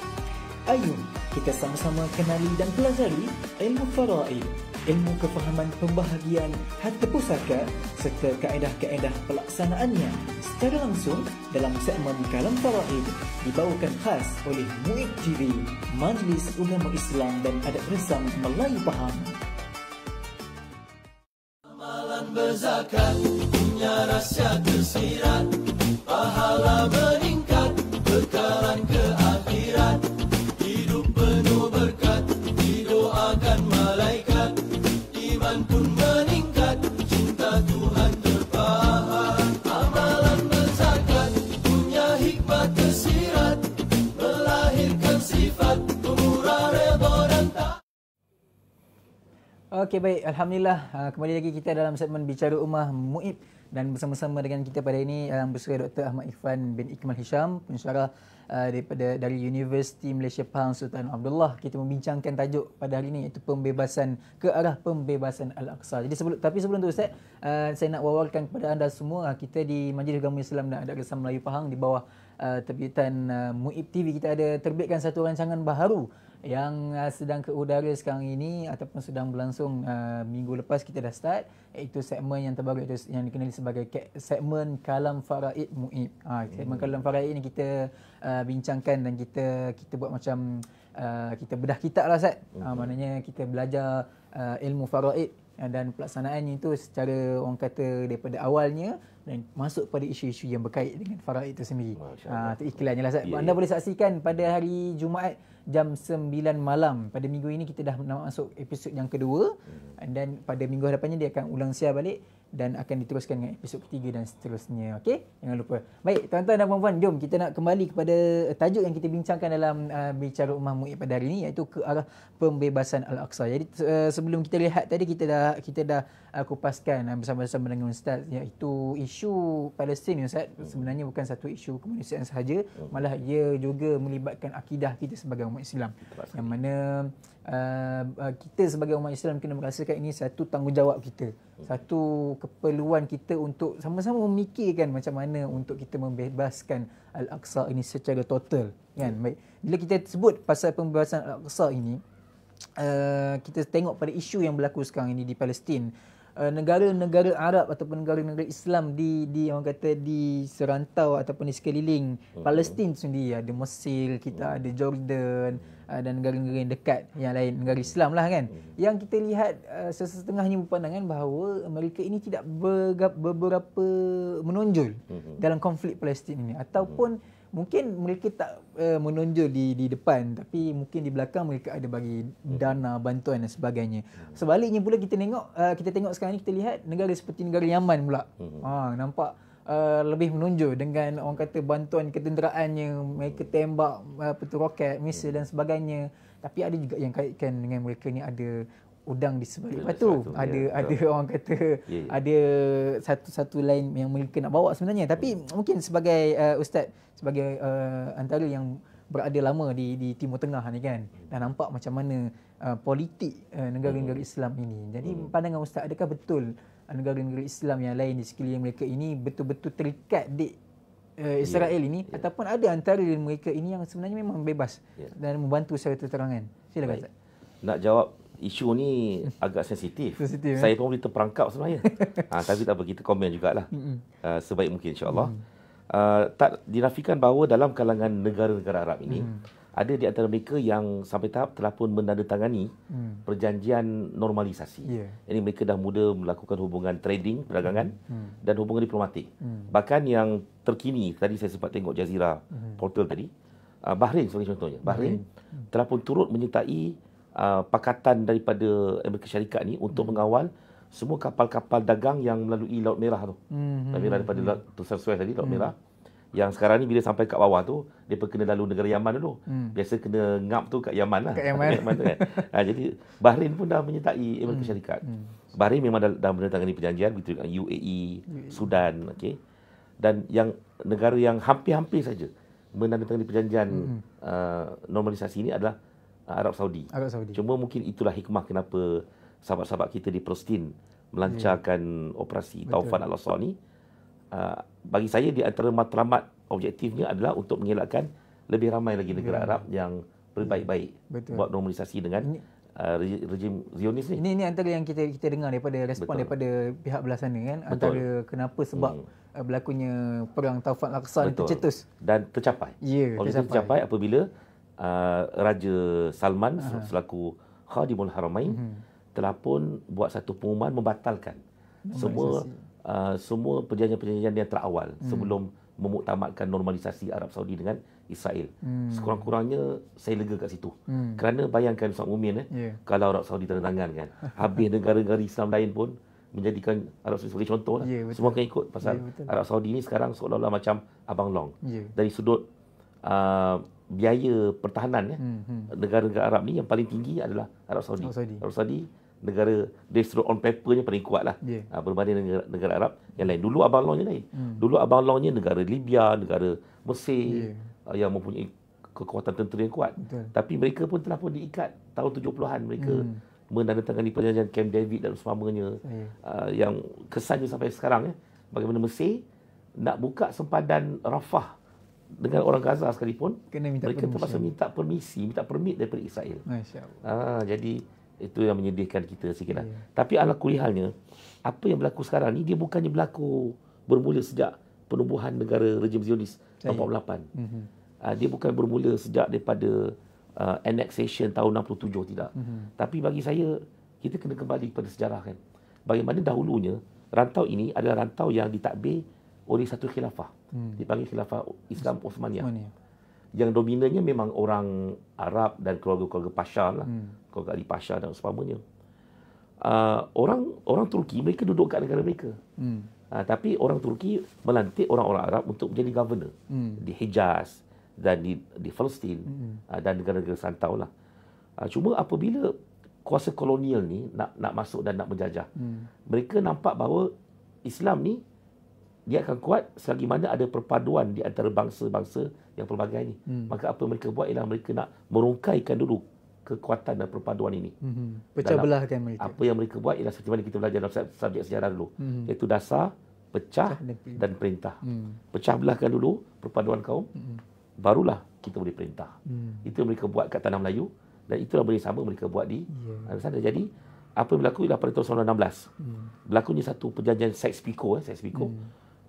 Ayuh kita sama-sama kenali dan pelajari ilmu faraid ilmu kefahaman pembahagian harta pusaka serta kaedah-kaedah pelaksanaannya secara langsung dalam segmen Kalam Fawaid dibawakan khas oleh Muid TV, Majlis Ulama Islam dan Adat Resam Melayu Faham. Amalan berzakat, punya rahsia tersirat, pahala berikut. Okey baik, alhamdulillah ah, kembali lagi kita dalam segmen Bicara Umah Muib dan bersama-sama dengan kita pada ini yang uh, bersuara Dr. Ahmad Irfan bin Ikmal Hisham, pensyarah uh, daripada dari University Malaysia Pahang Sultan Abdullah. Kita membincangkan tajuk pada hari ini iaitu pembebasan ke arah pembebasan Al-Aqsa. Jadi sebelum tapi sebelum tu Ustaz, ah, saya nak wawalkan kepada anda semua kita di Majlis Agama Islam dan Adat Kesan Melayu Pahang di bawah uh, terbitan Muib TV kita ada terbitkan satu rancangan baharu yang uh, sedang ke udara sekarang ini ataupun sedang berlangsung uh, minggu lepas kita dah start iaitu segmen yang terbaru iaitu yang dikenali sebagai segmen Kalam Faraid Muib. Ah, ha, hmm. segmen Kalam Faraid ini kita uh, bincangkan dan kita kita buat macam uh, kita bedah kitab lah Ustaz. Okay. Uh, maknanya kita belajar uh, ilmu faraid uh, dan pelaksanaannya itu secara orang kata daripada awalnya dan masuk pada isu-isu yang berkait dengan faraid itu sendiri. Ah uh, iklan jelas. Yeah. Anda boleh saksikan pada hari Jumaat jam 9 malam pada minggu ini kita dah masuk episod yang kedua hmm. dan mm. pada minggu hadapannya dia akan ulang siar balik dan akan diteruskan dengan episod ketiga dan seterusnya okey jangan lupa baik tuan-tuan dan puan-puan jom kita nak kembali kepada eh, tajuk yang kita bincangkan dalam uh, bicara rumah Mu'id pada hari ini iaitu ke arah pembebasan al-aqsa jadi uh, sebelum kita lihat tadi kita dah kita dah uh, kupaskan uh, bersama-sama dengan ustaz iaitu isu Palestin ustaz hmm. sebenarnya bukan satu isu kemanusiaan sahaja hmm. malah ia juga melibatkan akidah kita sebagai umat Islam yang mana Uh, uh, kita sebagai umat Islam kena merasakan ini satu tanggungjawab kita. Hmm. Satu keperluan kita untuk sama-sama memikirkan macam mana untuk kita membebaskan Al-Aqsa ini secara total. Kan? Hmm. Baik. Bila kita sebut pasal pembebasan Al-Aqsa ini, uh, kita tengok pada isu yang berlaku sekarang ini di Palestin. Uh, negara-negara Arab ataupun negara-negara Islam di di orang kata di serantau ataupun di sekeliling hmm. Palestin sendiri ada Mesir, kita hmm. ada Jordan uh, dan negara-negara yang dekat yang lain negara Islam lah kan. Hmm. Yang kita lihat uh, sesetengahnya pandangan bahawa mereka ini tidak beberapa menonjol hmm. dalam konflik Palestin ini ataupun hmm mungkin mereka tak uh, menonjol di di depan tapi mungkin di belakang mereka ada bagi dana bantuan dan sebagainya. Hmm. Sebaliknya pula kita tengok uh, kita tengok sekarang ni kita lihat negara seperti negara Yaman pula. Hmm. Ha nampak uh, lebih menonjol dengan orang kata bantuan ketenteraannya mereka tembak uh, peluru roket, misil hmm. dan sebagainya. Tapi ada juga yang kaitkan dengan mereka ni ada udang di sebalik yeah, batu. Sesuatu. Ada yeah, ada betul. orang kata yeah, yeah. ada satu-satu lain yang mereka nak bawa sebenarnya. Tapi yeah. mungkin sebagai uh, ustaz sebagai uh, antara yang berada lama di di Timur Tengah ni kan dan nampak macam mana uh, politik uh, negara-negara mm. Islam ini. Jadi mm. pandangan ustaz adakah betul uh, negara-negara Islam yang lain di sekeliling mereka ini betul-betul terikat di uh, ya, Israel yeah. ini yeah. ataupun ada antara mereka ini yang sebenarnya memang bebas yeah. dan membantu secara terterangan. Silakan Baik. ustaz. Nak jawab isu ni agak sensitif. sensitif eh? saya eh? pun boleh terperangkap sebenarnya. Ah, ha, tapi tak apa, kita komen jugalah. Uh, sebaik mungkin insyaAllah. Uh, tak dinafikan bahawa dalam kalangan negara-negara Arab ini, ada di antara mereka yang sampai tahap telah pun menandatangani hmm. perjanjian normalisasi. Yeah. Jadi mereka dah mula melakukan hubungan trading, perdagangan hmm. dan hubungan diplomatik. Hmm. Bahkan yang terkini, tadi saya sempat tengok Jazira hmm. portal tadi, Bahrain sebagai contohnya. Bahrain hmm. telah pun turut menyertai Uh, pakatan daripada Amerika Syarikat ni untuk hmm. mengawal semua kapal-kapal dagang yang melalui Laut Merah tu. Hmm. Laut Merah daripada hmm. Laut Suez tadi, Laut hmm. Merah. Yang sekarang ni bila sampai kat bawah tu, mereka kena lalu negara Yaman dulu. Hmm. Biasa kena ngap tu kat Yaman lah. Kat Yaman. Yaman tu kan. ha, jadi Bahrain pun dah menyertai Amerika hmm. Syarikat. Hmm. Bahrain memang dah, dah menandatangani perjanjian begitu dengan UAE, UAE. E. Sudan. Okay. Dan yang negara yang hampir-hampir saja menandatangani perjanjian hmm. uh, normalisasi ini adalah Ah, Arab Saudi. Arab Saudi. Cuma mungkin itulah hikmah kenapa sahabat-sahabat kita di Palestin melancarkan yeah. operasi Taufan Al-Asr ni. Uh, ah, bagi saya di antara matlamat objektifnya adalah untuk mengelakkan lebih ramai lagi negara Arab yang berbaik-baik buat normalisasi dengan uh, rejim Zionis ni. Ini ini antara yang kita kita dengar daripada respon Betul. daripada pihak belah sana kan Betul. antara kenapa sebab hmm. Eh, berlakunya perang Taufan Al-Aqsa tercetus dan tercapai. Ya, yeah, tercapai. tercapai apabila Uh, Raja Salman uh-huh. selaku Khadimul Haramain uh-huh. telah pun buat satu pengumuman membatalkan normalisasi. semua uh, semua perjanjian-perjanjian yang terawal uh-huh. sebelum memuktamadkan normalisasi Arab Saudi dengan Israel. Hmm. Sekurang-kurangnya saya lega kat situ. Hmm. Kerana bayangkan Ustaz Mumin eh, yeah. kalau Arab Saudi tanda tangan kan, habis negara-negara Islam lain pun menjadikan Arab Saudi sebagai contoh lah. Yeah, ya, Semua akan ikut pasal yeah, ya, Arab Saudi ni sekarang seolah-olah macam Abang Long. Yeah. Dari sudut uh, biaya pertahanan ya, hmm, hmm. negara-negara Arab ni yang paling tinggi adalah Arab Saudi. Arab Saudi, Arab Saudi negara destro on paper papernya paling kuatlah yeah. ha, berbanding negara, negara Arab yang lain. Dulu abang longnya lain. Hmm. Dulu abang longnya negara Libya, negara Mesir yeah. yang mempunyai kekuatan tentera yang kuat. Betul. Tapi mereka pun telah pun diikat tahun 70-an mereka hmm. menandatangani perjanjian Camp David dan semamanya yeah. uh, yang kesannya sampai sekarang ya bagaimana Mesir nak buka sempadan Rafah dengan orang Gaza sekalipun kena minta mereka permission. terpaksa minta permisi minta permit daripada Israel ah, jadi itu yang menyedihkan kita sikit lah. yeah. tapi ala kulihalnya apa yang berlaku sekarang ni dia bukannya berlaku bermula sejak penubuhan negara rejim Zionis tahun 48 mm-hmm. ah, dia bukan bermula sejak daripada uh, annexation tahun 67 tidak mm-hmm. tapi bagi saya kita kena kembali pada sejarah kan bagaimana dahulunya rantau ini adalah rantau yang ditakbir oleh satu khilafah hmm. dipanggil khilafah Islam Uthmaniyah yang dominannya memang orang Arab dan keluarga-keluarga Pasha lah hmm. keluarga Ali Pasha dan sebagainya uh, ah, orang orang Turki mereka duduk kat negara mereka hmm. uh, tapi orang Turki melantik orang-orang Arab untuk menjadi governor hmm. di Hijaz dan di di Palestin hmm. uh, dan negara-negara santau lah uh, cuma apabila kuasa kolonial ni nak nak masuk dan nak menjajah hmm. mereka nampak bahawa Islam ni dia akan kuat selagi mana ada perpaduan di antara bangsa-bangsa yang pelbagai ini. Hmm. Maka apa mereka buat ialah mereka nak merungkaikan dulu kekuatan dan perpaduan ini. Hmm. Pecah belahkan mereka. Apa yang mereka buat ialah seperti mana kita belajar dalam subjek sejarah dulu. Hmm. Iaitu dasar, pecah dan perintah. Hmm. Pecah belahkan dulu perpaduan kaum, hmm. barulah kita boleh perintah. Hmm. Itu yang mereka buat kat Tanah Melayu dan itulah boleh sama mereka buat di yeah. sana. Jadi, apa yang berlaku ialah pada tahun 2016 Hmm. Berlakunya satu perjanjian Sykes-Picot. Eh, Sykes-Picot. Hmm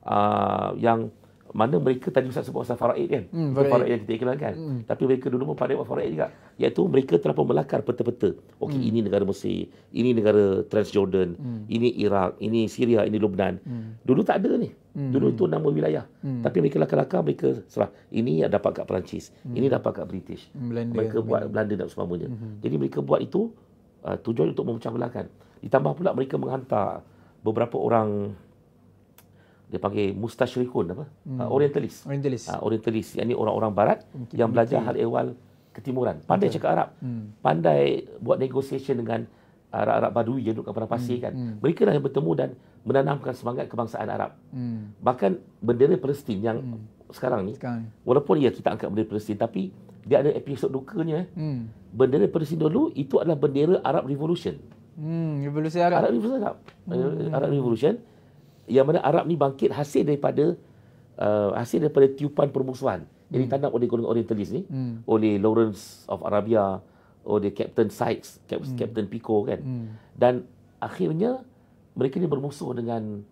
uh, yang mana mereka tadi Ustaz sebut pasal faraid kan? Hmm, faraid. faraid yang kita ikhlaskan. Hmm. Tapi mereka dulu pun pada faraid juga. Iaitu mereka telah pun melakar peta-peta. Okey, hmm. ini negara Mesir. Ini negara Transjordan. Hmm. Ini Iraq. Ini Syria. Ini Lebanon. Hmm. Dulu tak ada ni. Hmm. Dulu itu nama wilayah. Hmm. Tapi mereka lakar-lakar, mereka serah. Ini yang dapat kat Perancis. Hmm. Ini dapat kat British. Hmm, Belanda. Mereka buat Belanda dan sebagainya. Hmm. Jadi mereka buat itu uh, tujuan untuk memecah belahkan. Ditambah pula mereka menghantar beberapa orang dia panggil mustasyrikun apa? Hmm. Uh, orientalis. Orientalis. Uh, orientalis. Yang ini orang-orang barat Mungkin yang belajar hal ehwal ketimuran. Pandai Betul. cakap Arab. Hmm. Pandai buat negosiasi dengan ah, Arab-Arab Badui yang duduk pada pasir hmm. kan. Hmm. Mereka lah yang bertemu dan menanamkan semangat kebangsaan Arab. Hmm. Bahkan bendera Palestin yang hmm. sekarang ni. Sekarang. Walaupun ia kita angkat bendera Palestin tapi dia ada episod dukanya. Eh. Hmm. Bendera Palestin dulu itu adalah bendera Arab Revolution. Hmm, revolusi Arab. Arab Revolution. Arab, hmm. Arab Revolution yang mana Arab ni bangkit hasil daripada uh, hasil daripada tiupan permusuhan yang hmm. ditanam oleh golongan orientalis ni hmm. oleh Lawrence of Arabia oleh Captain Sykes Captain, hmm. Captain Pico kan hmm. dan akhirnya mereka ni bermusuh dengan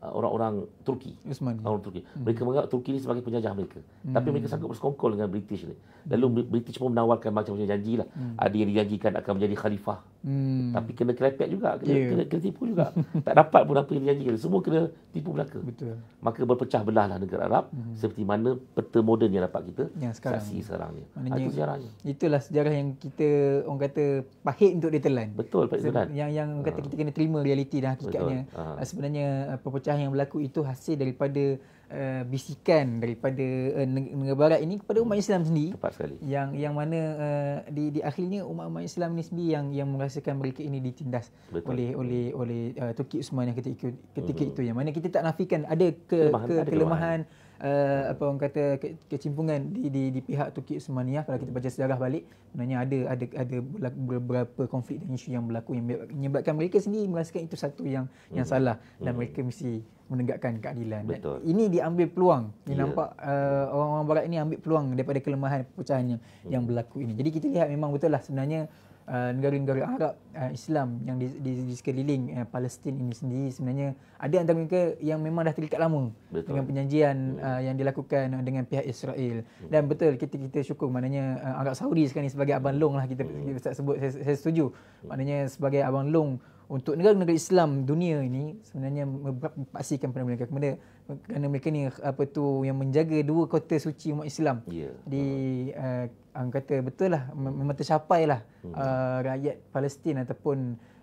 uh, orang-orang Turki Usman. orang Turki hmm. mereka menganggap Turki ni sebagai penjajah mereka hmm. tapi mereka hmm. sangat bersekongkol dengan British ni hmm. lalu hmm. British pun menawarkan macam-macam janji lah hmm. ada yang dijanjikan akan menjadi khalifah Hmm. Tapi kena kerepek juga, kena, yeah. kena, kena tipu juga. tak dapat pun apa yang dijanjikan. Semua kena tipu belaka. Betul. Maka berpecah belahlah negara Arab hmm. seperti mana peta moden yang dapat kita ya, sekarang. saksi sekarang ni. Ha, Maknanya, itu sejarahnya. Itulah sejarah yang kita orang kata pahit untuk ditelan. Betul, pahit ditelan. Yang yang kata ha. kita kena terima realiti dan hakikatnya. Betul. Ha. Sebenarnya uh, perpecahan yang berlaku itu hasil daripada uh, bisikan daripada uh, negara barat ini kepada umat hmm. Islam sendiri. Tepat sekali. Yang yang mana uh, di di akhirnya umat-umat Islam ini sendiri yang yang merasakan mereka ini ditindas Betul. oleh oleh oleh uh, Turki Usman yang ketika ketika uh-huh. itu yang mana kita tak nafikan ada ke kelemahan, ke, ada kelemahan, kelemahan uh, apa orang kata ke, kecimpungan di di di pihak Turki Usmania kalau kita baca sejarah balik sebenarnya ada ada ada beberapa konflik dan isu yang berlaku yang menyebabkan mereka sendiri merasakan itu satu yang hmm. yang salah dan hmm. mereka mesti menegakkan keadilan. Betul. Dan ini diambil peluang. Ini yeah. nampak uh, orang-orang barat ini ambil peluang daripada kelemahan pecahan yang hmm. yang berlaku ini. Jadi kita lihat memang betul lah sebenarnya Uh, negara-negara uh, Arab uh, Islam yang di, di, di sekeliling uh, Palestin ini sendiri sebenarnya ada antara mereka yang memang dah terikat lama betul. dengan perjanjian hmm. uh, yang dilakukan uh, dengan pihak Israel betul. Hmm. dan betul kita kita syukur maknanya uh, Arab Saudi sekarang ni sebagai abang long lah kita, hmm. kita sebut saya, saya setuju maknanya sebagai abang long untuk negara-negara Islam dunia ini sebenarnya mempaksikan kepada mereka kepada kerana mereka ni apa tu yang menjaga dua kota suci umat Islam yeah. di uh, um, kata betul lah memang tercapai lah hmm. uh, rakyat Palestin ataupun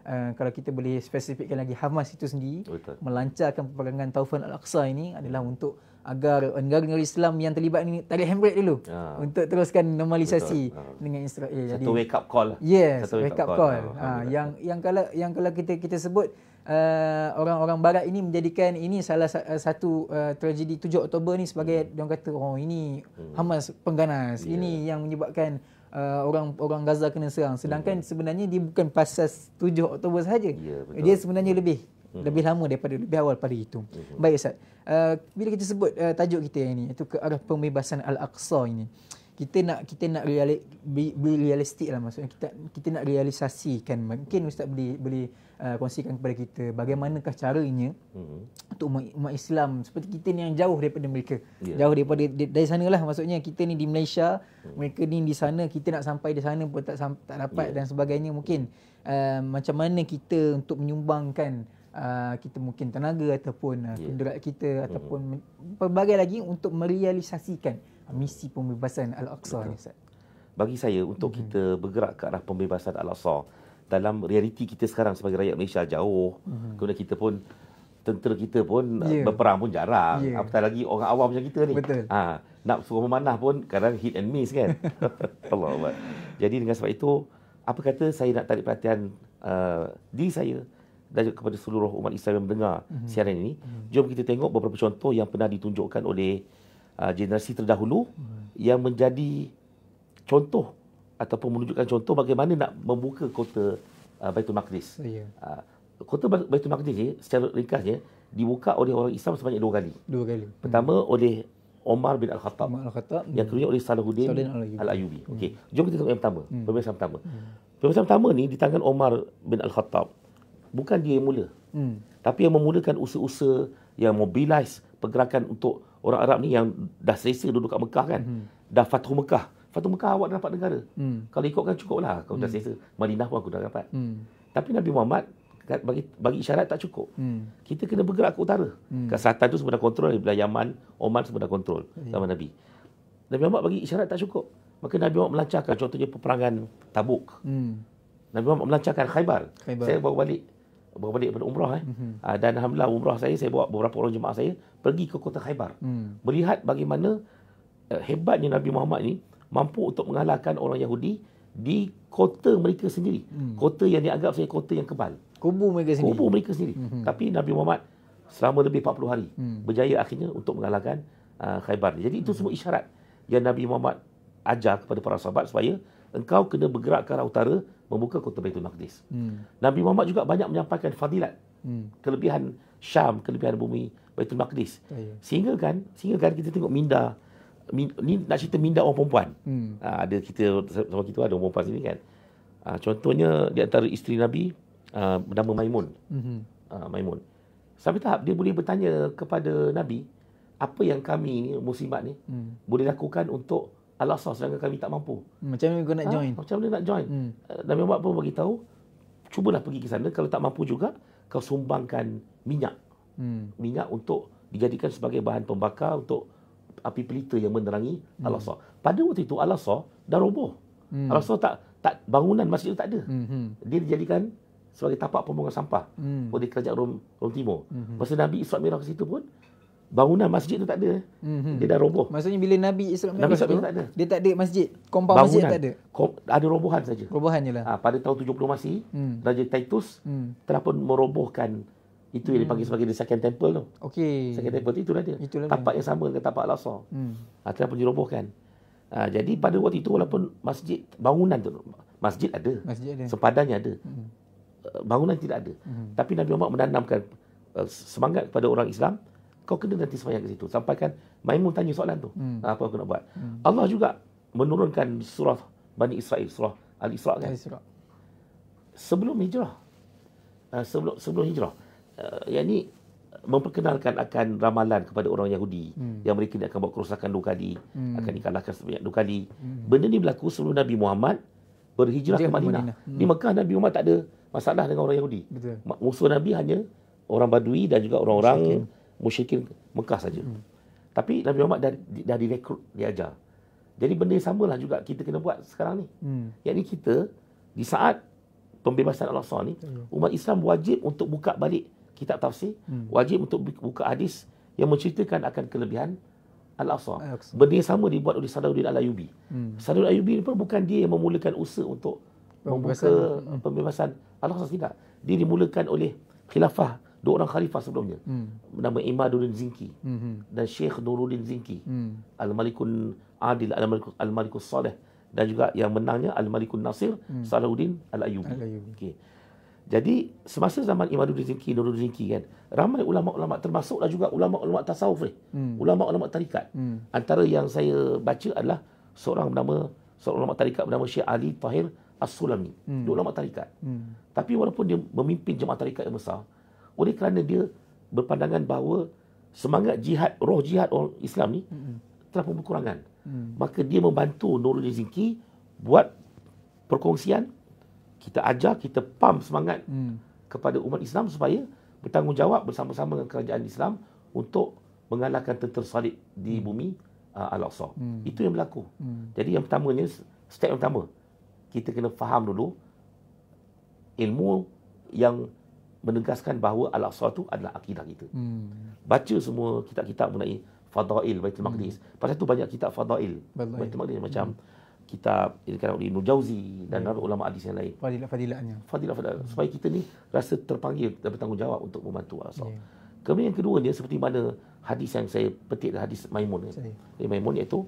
uh, kalau kita boleh spesifikkan lagi Hamas itu sendiri betul. melancarkan peperangan Taufan Al-Aqsa ini adalah untuk agar negara-negara Islam yang terlibat ini tarik handbrake dulu ha. untuk teruskan normalisasi ha. dengan Israel. Satu Jadi, wake up call. Lah. Yes, Satu wake, wake up call. call. Ya, ha. Ha. Yang yang kalau yang kalau kita kita sebut Uh, orang-orang uh, barat ini menjadikan ini salah uh, satu uh, tragedi 7 Oktober ni sebagai hmm. dia kata oh ini hmm. Hamas pengganas. Yeah. Ini ya. yang menyebabkan uh, orang orang Gaza kena serang. Sedangkan hmm. sebenarnya dia bukan pasal 7 Oktober saja. Yeah, ya, dia sebenarnya lebih hmm. lebih lama daripada lebih awal pada itu. Hmm. Baik Ustaz. Uh, bila kita sebut uh, tajuk kita yang ini iaitu ke arah pembebasan Al-Aqsa ini. Uh, kita nak kita nak reali, be, be realistic lah maksudnya kita kita nak realisasikan mungkin ustaz boleh boleh uh, kongsikan kepada kita bagaimanakah caranya mm-hmm. untuk umat, umat Islam seperti kita ni yang jauh daripada mereka yeah. jauh daripada dari sana lah maksudnya kita ni di Malaysia hmm mereka ni di sana kita nak sampai di sana pun tak tak dapat yeah. dan sebagainya mungkin uh, macam mana kita untuk menyumbangkan Uh, kita mungkin tenaga ataupun uh, yeah. kendurat kita hmm. ataupun mm-hmm. pelbagai lagi untuk merealisasikan misi pembebasan Al-Aqsa ni Ustaz? Bagi saya untuk hmm. kita bergerak ke arah pembebasan Al-Aqsa dalam realiti kita sekarang sebagai rakyat Malaysia jauh hmm. kemudian kita pun tentera kita pun yeah. Uh, ya. berperang pun jarang yeah. apatah lagi orang awam macam kita ni Betul. ha nak suruh memanah pun kadang hit and miss kan Allah Allah jadi dengan sebab itu apa kata saya nak tarik perhatian uh, diri saya dan juga kepada seluruh umat Islam yang mendengar mm-hmm. siaran ini mm-hmm. jom kita tengok beberapa contoh yang pernah ditunjukkan oleh uh, generasi terdahulu hmm. yang menjadi contoh ataupun menunjukkan contoh bagaimana nak membuka kota uh, Baitul Maqdis. Oh, yeah. Ya. Uh, kota Baitul Maqdis ni secara ringkasnya dibuka oleh orang Islam sebanyak dua kali. Dua kali. Pertama hmm. oleh Omar bin Al-Khattab. Omar Al-Khattab. Yang kedua oleh Salahuddin, Al-Ayubi. Al hmm. Okey. Hmm. Jom kita tengok yang pertama. Hmm. Pembahasan pertama. Hmm. Pembahasan pertama ni di tangan Omar bin Al-Khattab. Bukan dia yang mula. Hmm. Tapi yang memulakan usaha-usaha yang mobilize pergerakan untuk orang Arab ni yang dah selesa duduk kat Mekah kan hmm. dah Fatuh Mekah Fatuh Mekah awak dah dapat negara hmm. kalau kan cukup lah kalau hmm. dah selesa Madinah pun aku dah dapat hmm. tapi Nabi Muhammad bagi, bagi isyarat tak cukup hmm. kita kena bergerak ke utara hmm. ke selatan tu semua dah kontrol daripada Yaman Oman semua dah kontrol sama ya. Nabi Nabi Muhammad bagi isyarat tak cukup maka Nabi Muhammad melancarkan contohnya peperangan Tabuk hmm. Nabi Muhammad melancarkan Khaybar, Khaybar. saya bawa balik baru balik daripada umrah eh. Mm-hmm. Dan alhamdulillah umrah saya saya bawa beberapa orang jemaah saya pergi ke kota Khaibar. Mm. Melihat bagaimana eh, hebatnya Nabi Muhammad ni mampu untuk mengalahkan orang Yahudi di kota mereka sendiri. Mm. Kota yang dianggap saya kota yang kebal. Kubu mereka sendiri. Kubu mereka sendiri. Mm-hmm. Tapi Nabi Muhammad selama lebih 40 hari mm. berjaya akhirnya untuk mengalahkan uh, ah, Khaibar. Jadi itu hmm. semua isyarat yang Nabi Muhammad ajar kepada para sahabat supaya engkau kena bergerak ke arah utara membuka kota Baitul Maqdis. Hmm. Nabi Muhammad juga banyak menyampaikan fadilat hmm. kelebihan Syam, kelebihan bumi Baitul Maqdis. Ya. ya. Sehingga kan, sehingga kan kita tengok minda ni nak cerita minda orang perempuan. Hmm. Ha, ada kita sama kita ada orang perempuan sini kan. Ha, contohnya di antara isteri Nabi uh, bernama Maimun. Hmm. Ha, Maimun. Sampai tahap dia boleh bertanya kepada Nabi apa yang kami ni muslimat ni hmm. boleh lakukan untuk halal lah, sauce sedangkan kami tak mampu. Macam mana kau nak ha? join? Macam mana nak join? Hmm. Dan memang apa bagi tahu? Cubalah pergi ke sana kalau tak mampu juga kau sumbangkan minyak. Hmm. Minyak untuk dijadikan sebagai bahan pembakar untuk api pelita yang menerangi hmm. Al-Aqsa. Pada waktu itu Al-Aqsa dah roboh. Hmm. Al-Aqsa tak tak bangunan masjid itu tak ada. Hmm, hmm. Dia dijadikan sebagai tapak pembuangan sampah hmm. oleh kerajaan Rom, Rom Timur. Hmm. hmm. Masa Nabi Isra Mikraj ke situ pun bangunan masjid tu tak ada. Mm-hmm. Dia dah roboh. Maksudnya bila Nabi Islam Nabi Islam tak ada. dia tak ada masjid. Kompa masjid tak ada. Kom, ada robohan saja. Robohan jelah. Ha, ah, pada tahun 70 Masih, mm. Raja Titus mm. telah pun merobohkan itu yang hmm. dipanggil sebagai the second temple tu. Okey. Second temple tu itulah dia. tapak yang sama dengan tapak Al-Aqsa. Mm. Ha, telah pun dirobohkan. Ha, jadi pada waktu itu walaupun masjid bangunan tu masjid ada. Masjid ada. Sempadannya ada. Mm. Bangunan tidak ada. Mm. Tapi Nabi Muhammad menanamkan semangat kepada orang Islam mm kau kena nanti semayang ke situ. Sampaikan Maimun tanya soalan tu. Hmm. Ha, apa aku nak buat? Hmm. Allah juga menurunkan surah Bani Israel, surah Al-Isra kan? al Sebelum hijrah. Ha, sebelum sebelum hijrah. Uh, yang ni memperkenalkan akan ramalan kepada orang Yahudi hmm. yang mereka ni akan buat kerusakan dua kali, hmm. akan dikalahkan sebanyak dua kali. Hmm. Benda ni berlaku sebelum Nabi Muhammad berhijrah Dia ke Madinah. Hmm. Di Mekah Nabi Muhammad tak ada masalah dengan orang Yahudi. Betul. Musuh Nabi hanya orang Badui dan juga orang-orang Syakir musyrikin Mekah saja. Hmm. Tapi Nabi Muhammad dah, dah direkrut, diajar. Jadi benda yang samalah juga kita kena buat sekarang ni. Hmm. Yang ni kita, di saat pembebasan Allah SWT, ni, hmm. umat Islam wajib untuk buka balik kitab tafsir, hmm. wajib untuk buka hadis yang menceritakan akan kelebihan Allah SWT. Benda yang sama dibuat oleh Saladuddin Al-Ayubi. Hmm. Saladuddin Al-Ayubi pun bukan dia yang memulakan usaha untuk pembebasan. membuka hmm. pembebasan Allah SWT Tidak. Dia dimulakan oleh khilafah dua orang khalifah sebelumnya. Hmm. Nama Imaduddin Zinki hmm. dan Sheikh Nuruddin Zinki. Hmm. Al-Malikun Adil, Al-Malikun Al-Malik Saleh dan juga yang menangnya Al-Malikun Nasir hmm. Salahuddin Al-Ayyubi. Okay. Jadi semasa zaman Imaduddin Zinki, Nuruddin Zinki kan, ramai ulama-ulama termasuklah juga ulama-ulama tasawuf ni. Hmm. Ulama-ulama tarikat. Hmm. Antara yang saya baca adalah seorang bernama seorang ulama tarikat bernama Syekh Ali Fahir As-Sulami. Hmm. Dia ulama tarikat. Hmm. Tapi walaupun dia memimpin jemaah tarikat yang besar, oleh kerana dia berpandangan bahawa semangat jihad, roh jihad orang Islam ni telah pun berkurangan. Mm. Maka dia membantu Nurul Zinki buat perkongsian. Kita ajar, kita pam semangat mm. kepada umat Islam supaya bertanggungjawab bersama-sama dengan kerajaan Islam untuk mengalahkan tentera salib di mm. bumi uh, Al-Aqsa. Itu yang berlaku. Jadi yang pertama ni, step yang pertama. Kita kena faham dulu ilmu yang menegaskan bahawa Al-Aqsa itu adalah akidah kita. Hmm. Baca semua kitab-kitab mengenai Fadail Baitul Maqdis. Hmm. Pasal tu banyak kitab Fadail Baitul Maqdis hmm. macam kitab ini kan oleh Ibn Jauzi dan yeah. Hmm. ulama hadis yang lain. Fadilah fadilahnya. Fadilah fadilah. Hmm. Supaya kita ni rasa terpanggil dan bertanggungjawab untuk membantu Allah. Yeah. Kemudian yang kedua dia seperti mana hadis yang saya petik dari hadis Maimun. Dari Maimun iaitu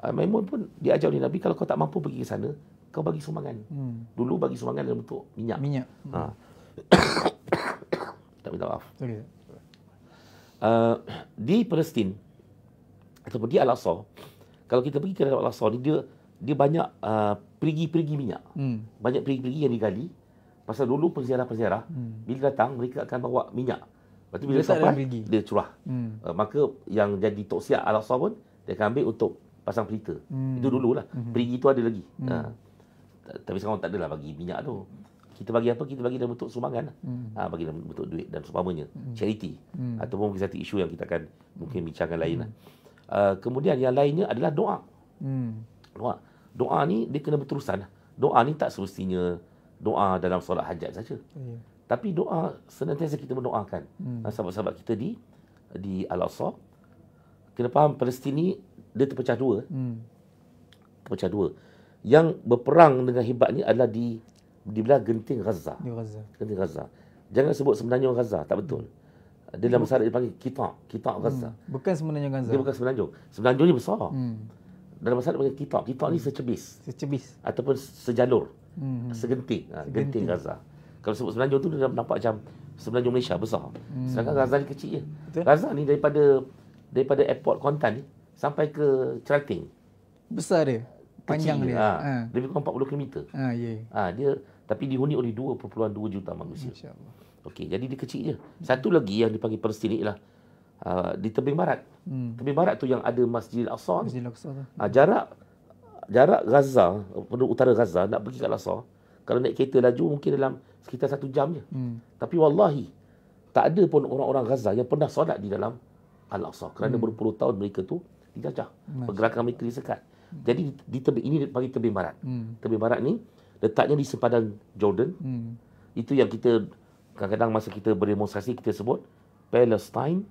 uh, Maimun pun diajar oleh Nabi kalau kau tak mampu pergi ke sana, kau bagi sumbangan. Hmm. Dulu bagi sumbangan dalam bentuk minyak. Minyak. Ha. Hmm. Ha. tak minta maaf. Uh, di Palestin ataupun di Al-Aqsa, kalau kita pergi ke dalam Al-Aqsa ni dia dia banyak uh, perigi-perigi minyak. Hmm. Banyak perigi-perigi yang digali. Pasal dulu peziarah-peziarah hmm. bila datang mereka akan bawa minyak. Lepas tu bila sampai dia curah. Hmm. Uh, maka yang jadi toksia Al-Aqsa pun dia akan ambil untuk pasang pelita. Hmm. Itu dulu lah. Hmm. Perigi tu ada lagi. Hmm. Uh, Tapi sekarang tak adalah bagi minyak tu kita bagi apa kita bagi dalam bentuk sumbangan lah. hmm. ha, bagi dalam bentuk duit dan seumpamanya hmm. charity hmm. ataupun mungkin satu isu yang kita akan mungkin hmm. bincangkan lah. hmm. lainlah uh, kemudian yang lainnya adalah doa hmm. doa doa ni dia kena berterusan doa ni tak semestinya doa dalam solat hajat saja yeah. tapi doa senantiasa kita mendoakan hmm. Ha, sahabat-sahabat kita di di al-aqsa kena faham Palestin ni dia terpecah dua hmm. terpecah dua yang berperang dengan hebat ni adalah di di belah genting Gaza. Di Gaza. Genting Gaza. Jangan sebut semenanjung Gaza, tak betul. Dia dalam sejarah dia panggil kita, kita hmm, Gaza. Hmm. Bukan semenanjung Gaza. Dia bukan semenanjung. Semenanjung ni besar. Hmm. Dalam sejarah dia panggil kita, kita hmm. ni secebis. Secebis. Ataupun sejalur. Hmm. hmm. Segenting. Ha, segenting. Genting Gaza. Kalau sebut semenanjung tu, dia nampak macam semenanjung Malaysia besar. Hmm. Sedangkan Gaza ni kecil je. Betul? Gaza ni daripada daripada airport Kuantan ni sampai ke Cerating. Besar dia? panjang dia. Ha. Ha. Lebih kurang 40 km. Ha, ya. ha, dia tapi dihuni oleh 2.2 juta manusia. Okey, jadi dia kecil je. Satu lagi yang dipanggil Palestin ialah uh, ha, di tepi barat. Hmm. Tepi barat tu yang ada Masjid Al-Aqsa. Masjid Al-Aqsa. Ha, jarak jarak Gaza, penuh utara Gaza nak pergi ke Al-Aqsa, kalau naik kereta laju mungkin dalam sekitar satu jam je. Hmm. Tapi wallahi, tak ada pun orang-orang Gaza yang pernah solat di dalam Al-Aqsa kerana hmm. berpuluh tahun mereka tu dijajah. Pergerakan mereka disekat. Jadi di, tebing ini bagi tebing barat. Hmm. Tebing barat ni letaknya di sempadan Jordan. Hmm. Itu yang kita kadang-kadang masa kita berdemonstrasi kita sebut Palestine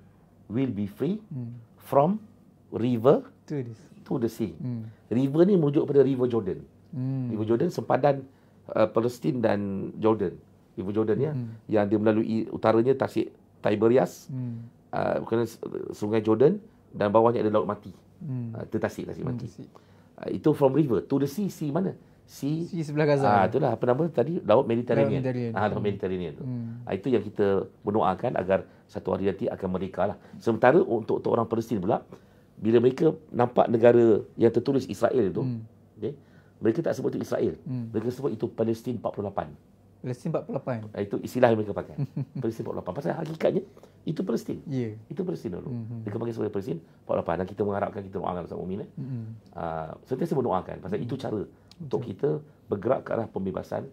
will be free hmm. from river to the sea. To the sea. Hmm. River ni merujuk pada River Jordan. Hmm. River Jordan sempadan uh, Palestin dan Jordan. River Jordan ya. hmm. ya yang dia melalui utaranya Tasik Tiberias. Hmm. Uh, kerana Sungai Jordan dan bawahnya ada Laut Mati. Hmm. Uh, tertasik tasik mati. Hmm, uh, itu from river to the sea, sea mana? Sea, sea sebelah Gaza. Ah itulah apa nama tadi laut Mediterania. Ah laut Mediterania. tu. Hmm. Uh, itu yang kita mendoakan agar satu hari nanti akan merdeka lah. Sementara untuk, untuk orang Palestin pula bila mereka nampak negara yang tertulis Israel itu, hmm. okay, mereka tak sebut itu Israel. Hmm. Mereka sebut itu Palestin 48. Palestin 48. Eh, itu istilah yang mereka pakai. Palestin 48. Pasal hakikatnya itu Palestin. Ya. Yeah. Itu Palestin dulu. Mm-hmm. Mereka panggil sebagai Palestin 48 dan kita mengharapkan kita doakan Ustaz Mumin eh. Mm-hmm. Uh, sentiasa mendoakan pasal mm-hmm. itu mhm. cara untuk kita bergerak ke arah pembebasan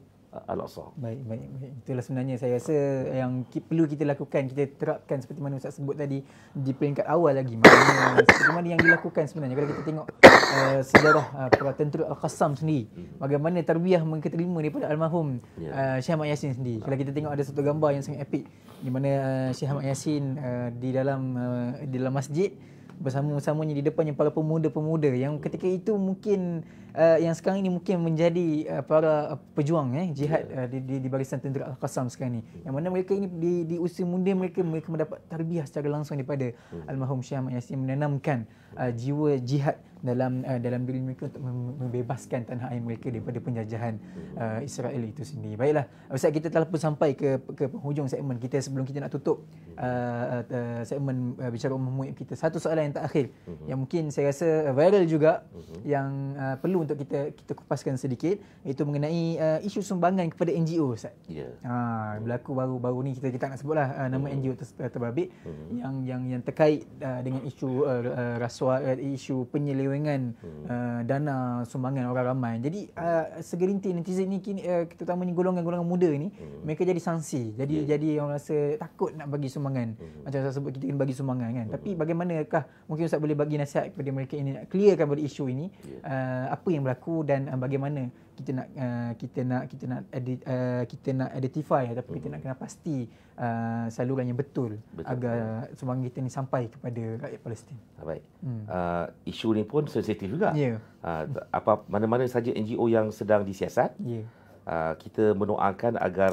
Al-Aqsa. Baik, baik, Itulah sebenarnya saya rasa yang perlu kita lakukan, kita terapkan seperti mana Ustaz sebut tadi di peringkat awal lagi. Mana, seperti mana yang dilakukan sebenarnya. Kalau kita tengok uh, sejarah uh, eh, tentera Al-Qassam sendiri, hmm. bagaimana tarbiyah mengketerima daripada almarhum yeah. Ya. uh, Syekh Ahmad Yassin sendiri. Kalau kita tengok ada satu gambar yang sangat epik di mana uh, Syekh Ahmad Yassin uh, di dalam uh, di dalam masjid bersama-samanya di depannya para pemuda-pemuda yang ketika itu mungkin uh, yang sekarang ini mungkin menjadi uh, para uh, pejuang eh jihad ya. uh, di, di di barisan tentera al qasam sekarang ini yang mana mereka ini di di usia muda mereka mereka mendapat tarbiyah secara langsung daripada hmm. almarhum Syekh Ahmad Yasin menanamkan uh, jiwa jihad dalam uh, dalam diri mereka untuk membebaskan tanah air mereka daripada penjajahan uh, Israel itu sendiri. Baiklah, Ustaz kita telah pun sampai ke ke penghujung segmen kita sebelum kita nak tutup uh, uh, uh segmen uh, bicara umum kita. Satu soalan yang terakhir mhm. yang mungkin saya rasa viral juga mhm. yang uh, perlu untuk kita kita kupaskan sedikit iaitu mengenai uh, isu sumbangan kepada NGO Ustaz. Ya. Ha uh, berlaku baru-baru ni kita kita nak sebutlah uh, nama mhm. NGO ter- terbabit yang yang yang terkait uh, dengan isu uh, uh, rasuah soal isu penyelewengan hmm. uh, dana sumbangan orang ramai. Jadi uh, segerintik netizen ni kini uh, terutamanya golongan-golongan muda ni hmm. mereka jadi sanksi. Jadi yeah. jadi orang rasa takut nak bagi sumbangan. Hmm. Macam saya sebut kita kena bagi sumbangan kan. Hmm. Tapi bagaimanakah mungkin Ustaz boleh bagi nasihat kepada mereka ini nak clearkan pada isu ini yeah. uh, apa yang berlaku dan uh, bagaimana kita nak uh, kita nak kita nak edit uh, kita nak identify tapi hmm. kita nak hmm. kena pasti uh, saluran yang betul, betul. agar semangat kita ni sampai kepada rakyat Palestin. Ah, baik. Hmm. Uh, isu ni pun sensitif juga. Ya. Yeah. Uh, apa mana-mana saja NGO yang sedang disiasat. Ya. Yeah. Uh, kita mendoakan agar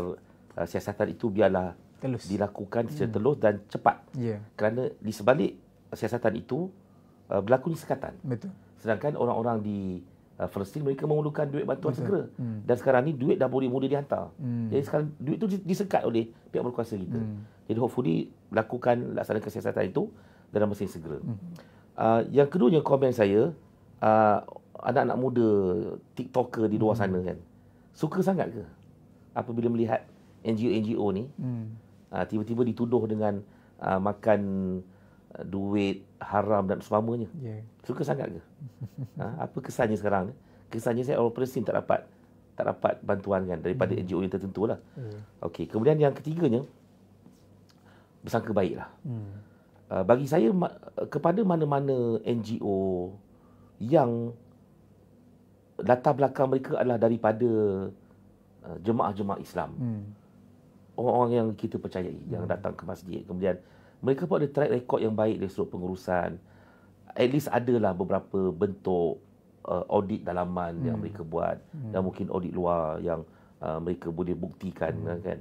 uh, siasatan itu biarlah telus. dilakukan secara hmm. telus dan cepat. Ya. Yeah. Kerana di sebalik siasatan itu uh, berlakunya sekatan. Betul. Sedangkan orang-orang di Uh, first mereka memerlukan duit bantuan Betul. segera. Hmm. Dan sekarang ni duit dah boleh mula dihantar. Hmm. Jadi sekarang duit tu disekat oleh pihak berkuasa kita. Hmm. Jadi hopefully lakukan laksana kesiasatan itu dalam masa segera. Hmm. Uh, yang keduanya komen saya, uh, anak-anak muda TikToker di luar hmm. sana kan. Suka sangat ke apabila melihat NGO-NGO ni hmm. Uh, tiba-tiba dituduh dengan uh, makan Eh, duit haram dan sebagainya. Yeah. Suka sangat ke? ha? Apa kesannya sekarang? Kesannya saya orang Palestin tak dapat tak dapat bantuan kan daripada mm. NGO yang tertentu lah. Mm. Okey, kemudian yang ketiganya bersangka baiklah. Mm. Uh, eh, bagi saya ma- eh, kepada mana-mana NGO yang latar belakang mereka adalah daripada uh, jemaah-jemaah Islam. Mm. Orang-orang yang kita percayai mm. yang hmm. datang ke masjid kemudian mereka pun ada track record yang baik dari sudut pengurusan. At least adalah beberapa bentuk uh, audit dalaman hmm. yang mereka buat hmm. dan mungkin audit luar yang uh, mereka boleh buktikan hmm. kan.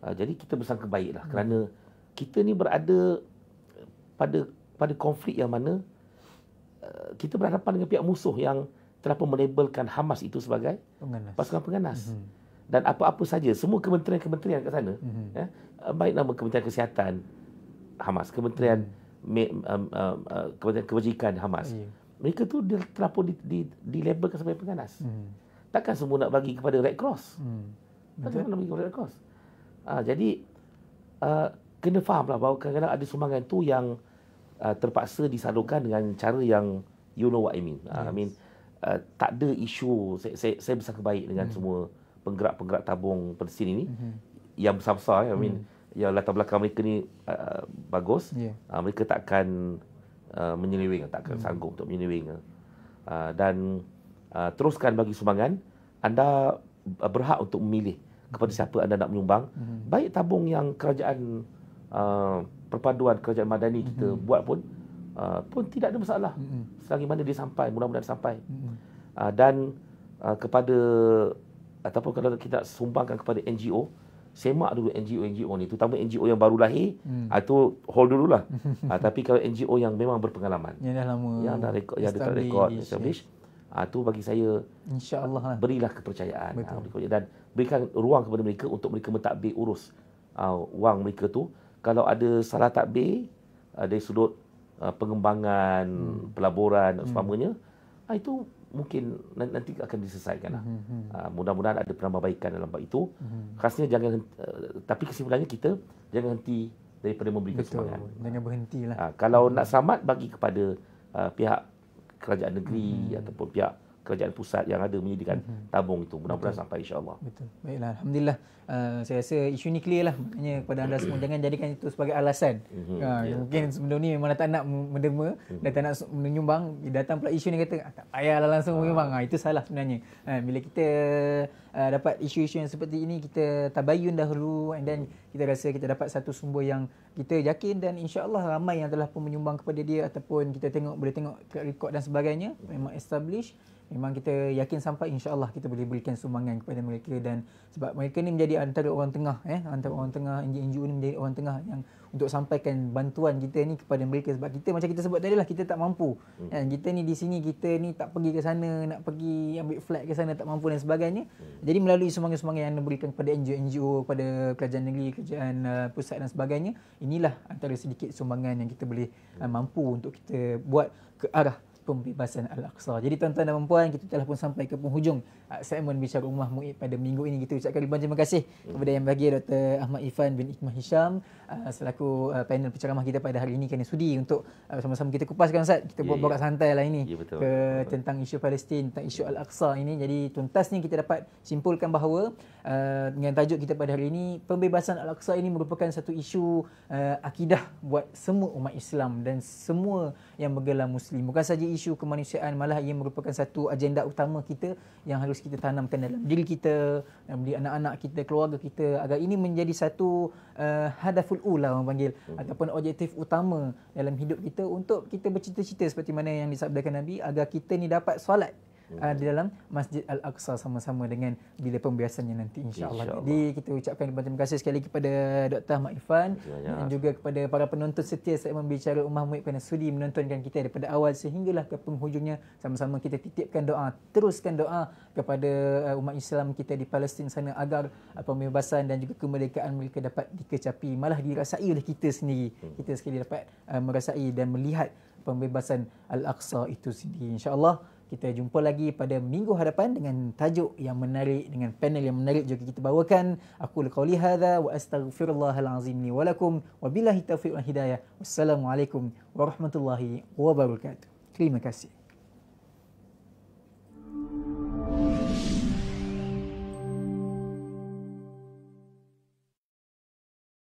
Uh, jadi kita bersangka baiklah hmm. kerana kita ni berada pada pada konflik yang mana uh, kita berhadapan dengan pihak musuh yang telah pun menabelkan Hamas itu sebagai penganas. pasukan penganas. Mm-hmm. Dan apa-apa saja, semua kementerian-kementerian kat sana, mm-hmm. ya, baik nama Kementerian Kesihatan, Hamas, Kementerian hmm. uh, uh, Kementerian Kebajikan Hamas. Hmm. Mereka tu dia telah pun di, di, di labelkan sebagai pengganas. Hmm. Takkan semua nak bagi kepada Red Cross. Hmm. Takkan semua nak bagi kepada Red Cross. Ha, jadi, uh, kena faham lah bahawa kadang-kadang ada sumbangan tu yang uh, terpaksa disalurkan dengan cara yang you know what I mean. Ah, yes. I mean, uh, tak ada isu, saya, saya, saya bersangka baik dengan hmm. semua penggerak-penggerak tabung Palestin ini hmm. yang besar-besar. I mean, hmm yang latar belakang mereka ni uh, bagus, yeah. uh, mereka tak akan uh, menyeliwing, tak akan hmm. sanggup untuk menyeliwing. Uh. uh, dan uh, teruskan bagi sumbangan, anda uh, berhak untuk memilih kepada siapa anda nak menyumbang. Hmm. Baik tabung yang kerajaan uh, perpaduan, kerajaan madani kita hmm. buat pun, uh, pun tidak ada masalah. Hmm. Selagi mana dia sampai, mudah-mudahan sampai. Hmm. Uh, dan uh, kepada, ataupun kalau kita sumbangkan kepada NGO, hmm semak dulu NGO-NGO ni terutama NGO yang baru lahir hmm. atau ah, hold dululah ha, tapi kalau NGO yang memang berpengalaman yang dah lama yang dah rekod yang dekat rekod establish ah tu bagi saya insyaallah lah berilah kepercayaan Ha, dan berikan ruang kepada mereka untuk mereka mentadbir urus uh, wang mereka tu kalau ada salah tadbir uh, dari sudut uh, pengembangan hmm. pelaburan dan hmm. sebagainya ha, itu mungkin nanti akan diselesaikan lah. Mm-hmm. Uh, mudah-mudahan ada penambahbaikan dalam bab itu. Mm-hmm. Khasnya jangan uh, tapi kesimpulannya kita jangan henti daripada memberikan Betul. semangat. Jangan ah. berhenti lah. Uh, ah, kalau mm-hmm. nak selamat bagi kepada uh, pihak kerajaan negeri mm-hmm. ataupun pihak kerajaan pusat yang ada menyediakan mhm. tabung itu mudah-mudahan sampai Insya Allah. Betul. Baiklah alhamdulillah. Uh, saya rasa isu ni clear lah maknanya kepada anda semua jangan jadikan itu sebagai alasan. Uh, mhm. ha, yeah. mungkin sebelum ni memang tak nak menderma mhm. dah tak nak menyumbang datang pula isu ni kata ah, tak payahlah langsung ah. menyumbang. Ah itu salah sebenarnya. Uh, bila kita uh, dapat isu-isu yang seperti ini kita tabayun dahulu and then kita rasa kita dapat satu sumber yang kita yakin dan Insya Allah ramai yang telah pun menyumbang kepada dia ataupun kita tengok boleh tengok rekod dan sebagainya memang establish. Memang kita yakin sampai insyaAllah kita boleh berikan sumbangan kepada mereka dan sebab mereka ni menjadi antara orang tengah eh antara orang tengah NGO ni menjadi orang tengah yang untuk sampaikan bantuan kita ni kepada mereka sebab kita macam kita sebut tadi lah kita tak mampu hmm. kan kita ni di sini kita ni tak pergi ke sana nak pergi ambil flat ke sana tak mampu dan sebagainya hmm. jadi melalui sumbangan-sumbangan yang diberikan kepada NGO-NGO kepada kerajaan negeri kerajaan uh, pusat dan sebagainya inilah antara sedikit sumbangan yang kita boleh uh, mampu untuk kita buat ke arah pembebasan Al-Aqsa. Jadi tuan-tuan dan puan kita telah pun sampai ke penghujung uh, segmen Bicara Rumah Mu'id pada minggu ini. Kita ucapkan ribuan terima kasih kepada yang bahagia Dr. Ahmad Ifan bin Ikhmah Hisham uh, selaku uh, panel penceramah kita pada hari ini kena sudi untuk uh, sama-sama kita kupaskan Ustaz. Kita yeah, buat ya, ya. borak yeah. santai lah ini yeah, ya, ke, tentang isu Palestin, tentang isu Al-Aqsa ini. Jadi tuntas ni kita dapat simpulkan bahawa uh, dengan tajuk kita pada hari ini, pembebasan Al-Aqsa ini merupakan satu isu uh, akidah buat semua umat Islam dan semua yang bergelar Muslim. Bukan sahaja isu isu kemanusiaan malah ia merupakan satu agenda utama kita yang harus kita tanamkan dalam diri kita dalam diri anak-anak kita keluarga kita agar ini menjadi satu uh, hadaful ula orang panggil hmm. ataupun objektif utama dalam hidup kita untuk kita bercita-cita seperti mana yang disabdakan Nabi agar kita ni dapat solat uh, di dalam Masjid Al-Aqsa sama-sama dengan bila pembiasannya nanti insya-Allah. Insya Jadi kita ucapkan terima kasih sekali kepada Dr. Ahmad Irfan dan juga kepada para penonton setia saya membicara Umar Muid kerana sudi menontonkan kita daripada awal sehinggalah ke penghujungnya. Sama-sama kita titipkan doa, teruskan doa kepada uh, umat Islam kita di Palestin sana agar uh, pembebasan dan juga kemerdekaan mereka dapat dikecapi malah dirasai oleh kita sendiri. Hmm. Kita sekali dapat uh, merasai dan melihat pembebasan Al-Aqsa itu sendiri insya-Allah. Kita jumpa lagi pada minggu hadapan dengan tajuk yang menarik dengan panel yang menarik juga kita bawakan. Aku qauli hadza wa astaghfirullahal azim li wa lakum wa billahi taufiq wal hidayah. Wassalamualaikum warahmatullahi wabarakatuh. Terima kasih.